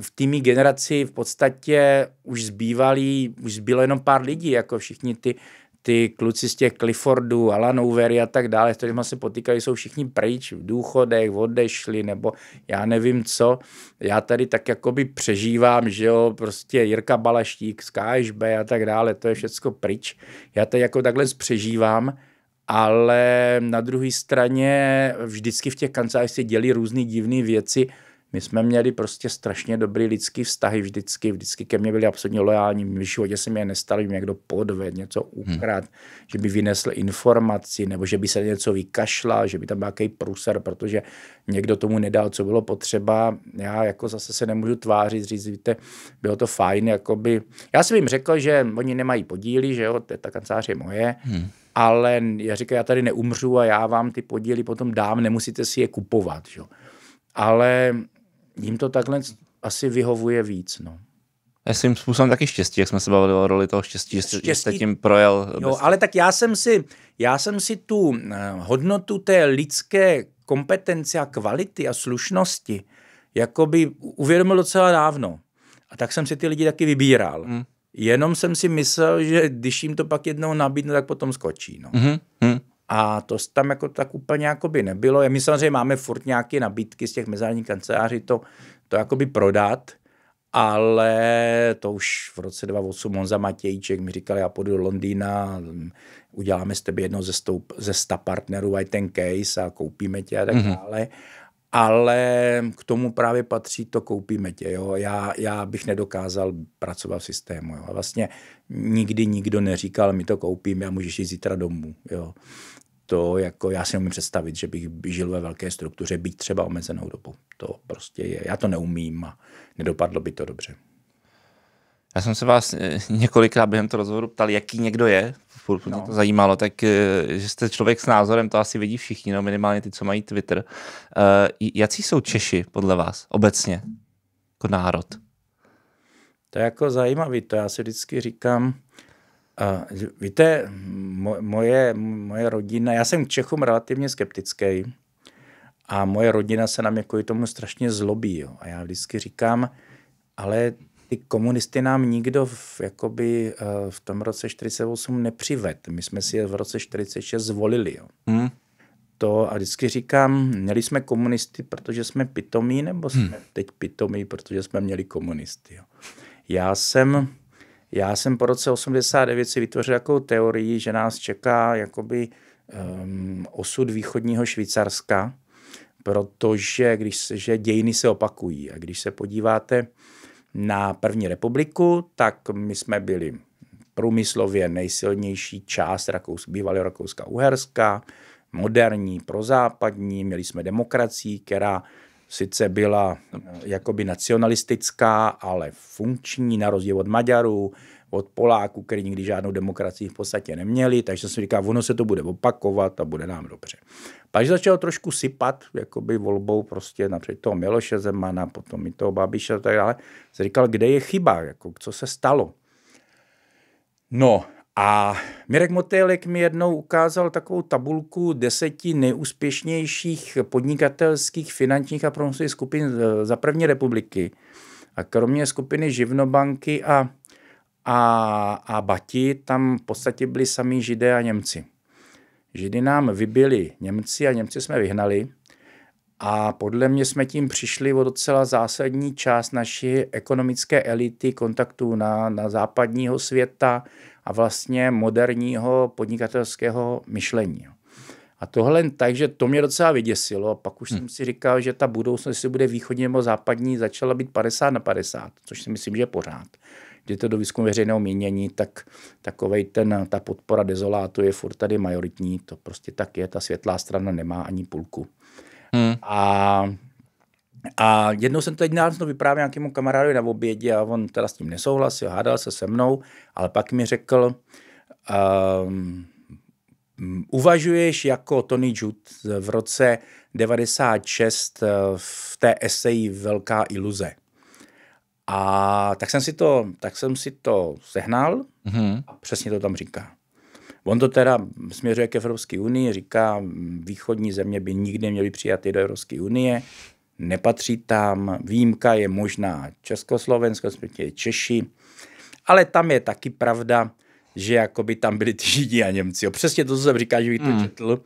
v té generaci v podstatě už zbývalý, už zbylo jenom pár lidí, jako všichni ty ty kluci z těch Cliffordů, Overy a tak dále, s se potýkají, jsou všichni pryč v důchodech, odešli nebo já nevím co. Já tady tak jakoby přežívám, že jo, prostě Jirka Balaštík z KSB a tak dále, to je všecko pryč. Já to jako takhle přežívám, ale na druhé straně vždycky v těch kancelářích se dělí různé divné věci, my jsme měli prostě strašně dobrý lidský vztahy vždycky, vždycky ke mně byli absolutně loajální. V životě se mě nestalo, že mě někdo podved, něco hmm. ukrad, hmm. že by vynesl informaci, nebo že by se něco vykašla, že by tam byl nějaký průser, protože někdo tomu nedal, co bylo potřeba. Já jako zase se nemůžu tvářit, říct, víte, bylo to fajn, jakoby. Já jsem jim řekl, že oni nemají podíly, že jo, ta kancelář je moje, hmm ale já říkám, já tady neumřu a já vám ty podíly potom dám, nemusíte si je kupovat. Že? Ale jim to takhle asi vyhovuje víc. No. Já jsem způsobem taky štěstí, jak jsme se bavili o roli toho štěstí, že štěstí, jste tím projel. Jo, bez... ale tak já jsem si, já jsem si tu eh, hodnotu té lidské kompetence a kvality a slušnosti jakoby uvědomil docela dávno. A tak jsem si ty lidi taky vybíral. Mm. Jenom jsem si myslel, že když jim to pak jednou nabídnu, tak potom skočí. No. Mm-hmm. A to tam jako tak úplně jako by nebylo. My samozřejmě máme furt nějaké nabídky z těch mezinárodních kanceláří to, to jako by prodat, ale to už v roce 2008 Monza Matějček mi říkal, já půjdu do Londýna, mm, uděláme s tebe jedno ze, stoup, ze sta partnerů, i ten case a koupíme tě a tak mm-hmm. dále. Ale k tomu právě patří to koupíme tě. Jo? Já, já bych nedokázal pracovat v systému. Jo? A vlastně nikdy nikdo neříkal, my to koupíme a můžeš jít zítra domů. Jo? to jako já si umím představit, že bych žil ve velké struktuře, být třeba omezenou dobu. To prostě je, já to neumím a nedopadlo by to dobře. Já jsem se vás eh, několikrát během toho rozhovoru ptal, jaký někdo je, furt no. mě to zajímalo, tak eh, že jste člověk s názorem, to asi vidí všichni, no minimálně ty, co mají Twitter. Uh, jací jsou Češi podle vás obecně jako národ? To je jako zajímavý, to já si vždycky říkám, Uh, víte, mo, moje, moje rodina, já jsem k Čechům relativně skeptický a moje rodina se na mě kvůli tomu strašně zlobí. Jo. A já vždycky říkám, ale ty komunisty nám nikdo v, jakoby, uh, v tom roce 48 nepřived. My jsme si je v roce 46 zvolili. Jo. Hmm. To a vždycky říkám, měli jsme komunisty, protože jsme pitomí, nebo jsme hmm. teď pitomí, protože jsme měli komunisty. Jo. Já jsem já jsem po roce 89 si vytvořil jako teorii, že nás čeká jakoby um, osud východního Švýcarska, protože když, se, že dějiny se opakují. A když se podíváte na první republiku, tak my jsme byli průmyslově nejsilnější část Rakous, bývalého Rakouska-Uherska, moderní, prozápadní, měli jsme demokracii, která sice byla eh, jakoby nacionalistická, ale funkční, na rozdíl od Maďarů, od Poláků, kteří nikdy žádnou demokracii v podstatě neměli, takže jsem si říkal, ono se to bude opakovat a bude nám dobře. Pak začalo trošku sypat jakoby volbou prostě například toho Miloše Zemana, potom i toho Babiše a tak dále. Jsem říkal, kde je chyba, jako, co se stalo. No a Mirek Motýlek mi jednou ukázal takovou tabulku deseti nejúspěšnějších podnikatelských, finančních a promyslových skupin e, za první republiky. A kromě skupiny Živnobanky a, a, a Bati, tam v podstatě byli sami Židé a Němci. Židy nám vybili Němci a Němci jsme vyhnali. A podle mě jsme tím přišli o docela zásadní část naší ekonomické elity, kontaktů na, na západního světa, a vlastně moderního podnikatelského myšlení. A tohle tak, že to mě docela vyděsilo. A pak už hmm. jsem si říkal, že ta budoucnost, jestli bude východní nebo západní, začala být 50 na 50, což si myslím, že pořád. to do výzkumu veřejného mínění, tak takovej ten, ta podpora dezolátu je furt tady majoritní. To prostě tak je, ta světlá strana nemá ani půlku. Hmm. A a jednou jsem to jedná to vyprávěl nějakému kamarádovi na obědě a on teda s tím nesouhlasil, hádal se se mnou, ale pak mi řekl, um, uvažuješ jako Tony Judd v roce 96 eh, v té eseji Velká iluze. A tak jsem si to, tak jsem si to sehnal mm-hmm. a přesně to tam říká. On to teda směřuje k Evropské unii, říká, východní země by nikdy měly přijaty do Evropské unie, nepatří tam. Výjimka je možná Československo, je Češi, ale tam je taky pravda, že jakoby tam byli ty Židi a Němci. Jo. Přesně to, co jsem říkal, že bych to mm. četl.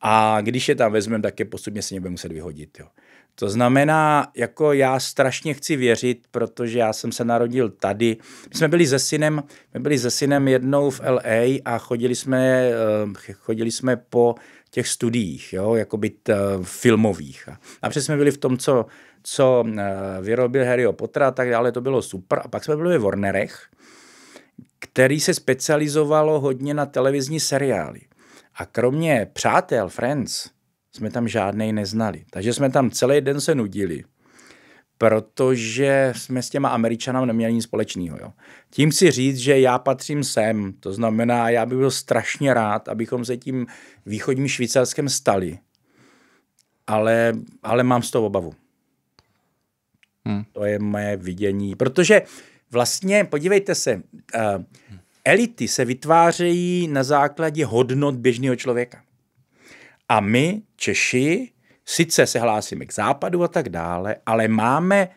A když je tam vezmeme, tak je postupně se nebude muset vyhodit. Jo. To znamená, jako já strašně chci věřit, protože já jsem se narodil tady. My jsme byli se synem, my byli se synem jednou v LA a chodili jsme, eh, chodili jsme po těch studiích, jo, byt uh, filmových. A přesně jsme byli v tom, co, co eh, vyrobil Harry Potter a tak dále, to bylo super. A pak jsme byli ve Warnerech, který se specializovalo hodně na televizní seriály. A kromě Přátel, Friends, jsme tam žádnej neznali. Takže jsme tam celý den se nudili protože jsme s těma Američanama neměli nic společného. Jo. Tím si říct, že já patřím sem, to znamená, já bych byl strašně rád, abychom se tím východním švýcarském stali, ale, ale mám z toho obavu. Hmm. To je moje vidění, protože vlastně, podívejte se, uh, elity se vytvářejí na základě hodnot běžného člověka. A my, Češi, sice se hlásíme k západu a tak dále, ale máme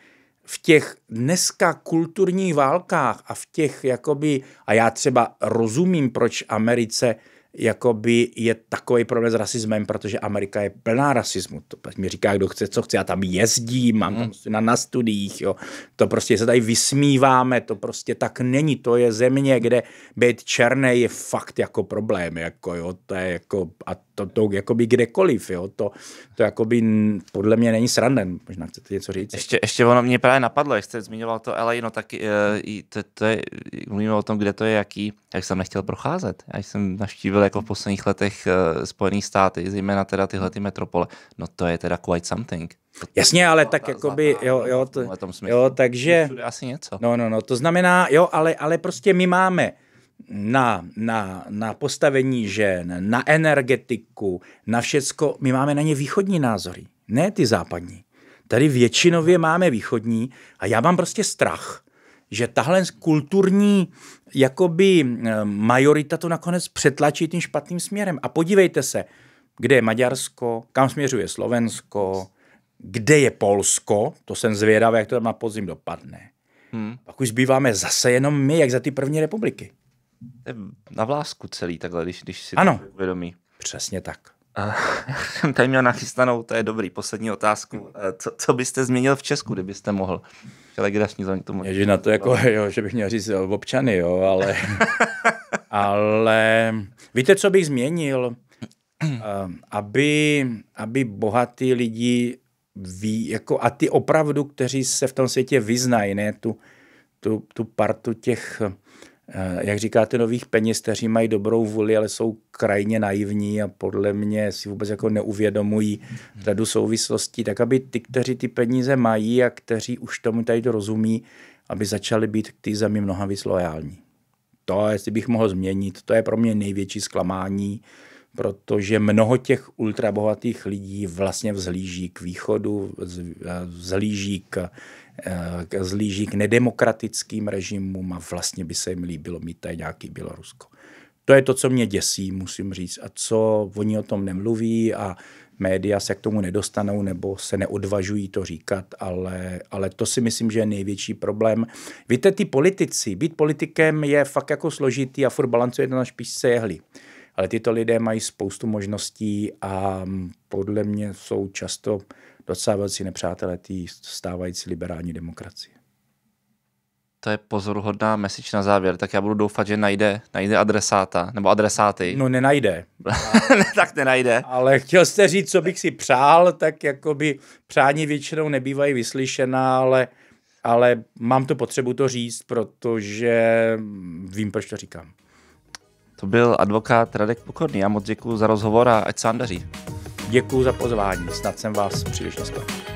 v těch dneska kulturních válkách a v těch jakoby, a já třeba rozumím, proč Americe jakoby je takový problém s rasismem, protože Amerika je plná rasismu. To prostě mi říká, kdo chce, co chce. Já tam jezdím, mám tam hmm. prostě na, na studiích. Jo. To prostě se tady vysmíváme, to prostě tak není. To je země, kde být černý je fakt jako problém. Jako, jo, to je jako, a to to jakoby kdekoliv, jo. To, to jakoby podle mě není sranden, možná chcete něco říct. Ještě, ještě ono mě právě napadlo, jak jste zmiňoval to LA, no tak eh, to, to je, mluvíme o tom, kde to je, jaký, jak jsem nechtěl procházet. Já jsem navštívil jako v posledních letech eh, Spojený státy, zejména teda tyhle ty metropole. No to je teda quite something. Jasně, ale tak jako by, jo, jo, to, jo, takže, asi něco. No, no, no, to znamená, jo, ale, ale prostě my máme na, na, na postavení žen, na energetiku, na všecko, my máme na ně východní názory, ne ty západní. Tady většinově máme východní a já mám prostě strach, že tahle kulturní jakoby eh, majorita to nakonec přetlačí tím špatným směrem. A podívejte se, kde je Maďarsko, kam směřuje Slovensko, kde je Polsko, to jsem zvědavý, jak to tam na podzim dopadne. Hmm. Pak už zbýváme zase jenom my, jak za ty první republiky na vlásku celý takhle, když, když si ano. to uvědomí. Přesně tak. A jsem tady měl nachystanou, to je dobrý, poslední otázku. Eh, co, co byste změnil v Česku, kdybyste mohl? Legrační zóně tomu. Ježi, na to jako, no. jo, že bych měl říct v občany, jo, ale, ale víte, co bych změnil? Eh, aby, aby bohatí lidi ví, jako, a ty opravdu, kteří se v tom světě vyznají, ne, tu, tu, tu partu těch Eh, jak říkáte, nových peněz, kteří mají dobrou vůli, ale jsou krajně naivní a podle mě si vůbec jako neuvědomují řadu souvislostí, tak aby ty, kteří ty peníze mají a kteří už tomu tady to rozumí, aby začali být k té zemi mnoha víc lojální. To, jestli bych mohl změnit, to je pro mě největší zklamání, protože mnoho těch ultrabohatých lidí vlastně vzhlíží k východu, eh, vzhlíží k Eh, zlíží k nedemokratickým režimům a vlastně by se jim líbilo mít tady nějaký Bělorusko. To je to, co mě děsí, musím říct. A co oni o tom nemluví a média se k tomu nedostanou nebo se neodvažují to říkat, ale, ale to si myslím, že je největší problém. Víte, ty politici, být politikem je fakt jako složitý a furt balancujete na špičce jehly. Ale tyto lidé mají spoustu možností a podle mě jsou často docela velcí nepřátelé té stávající liberální demokracie. To je pozoruhodná message na závěr, tak já budu doufat, že najde, najde adresáta, nebo adresáty. No nenajde. tak nenajde. Ale chtěl jste říct, co bych si přál, tak jakoby přání většinou nebývají vyslyšená, ale, ale mám tu potřebu to říct, protože vím, proč to říkám. To byl advokát Radek Pokorný. Já moc děkuji za rozhovor a ať se vám daří. Děkuji za pozvání, snad jsem vás příliš nesklamal.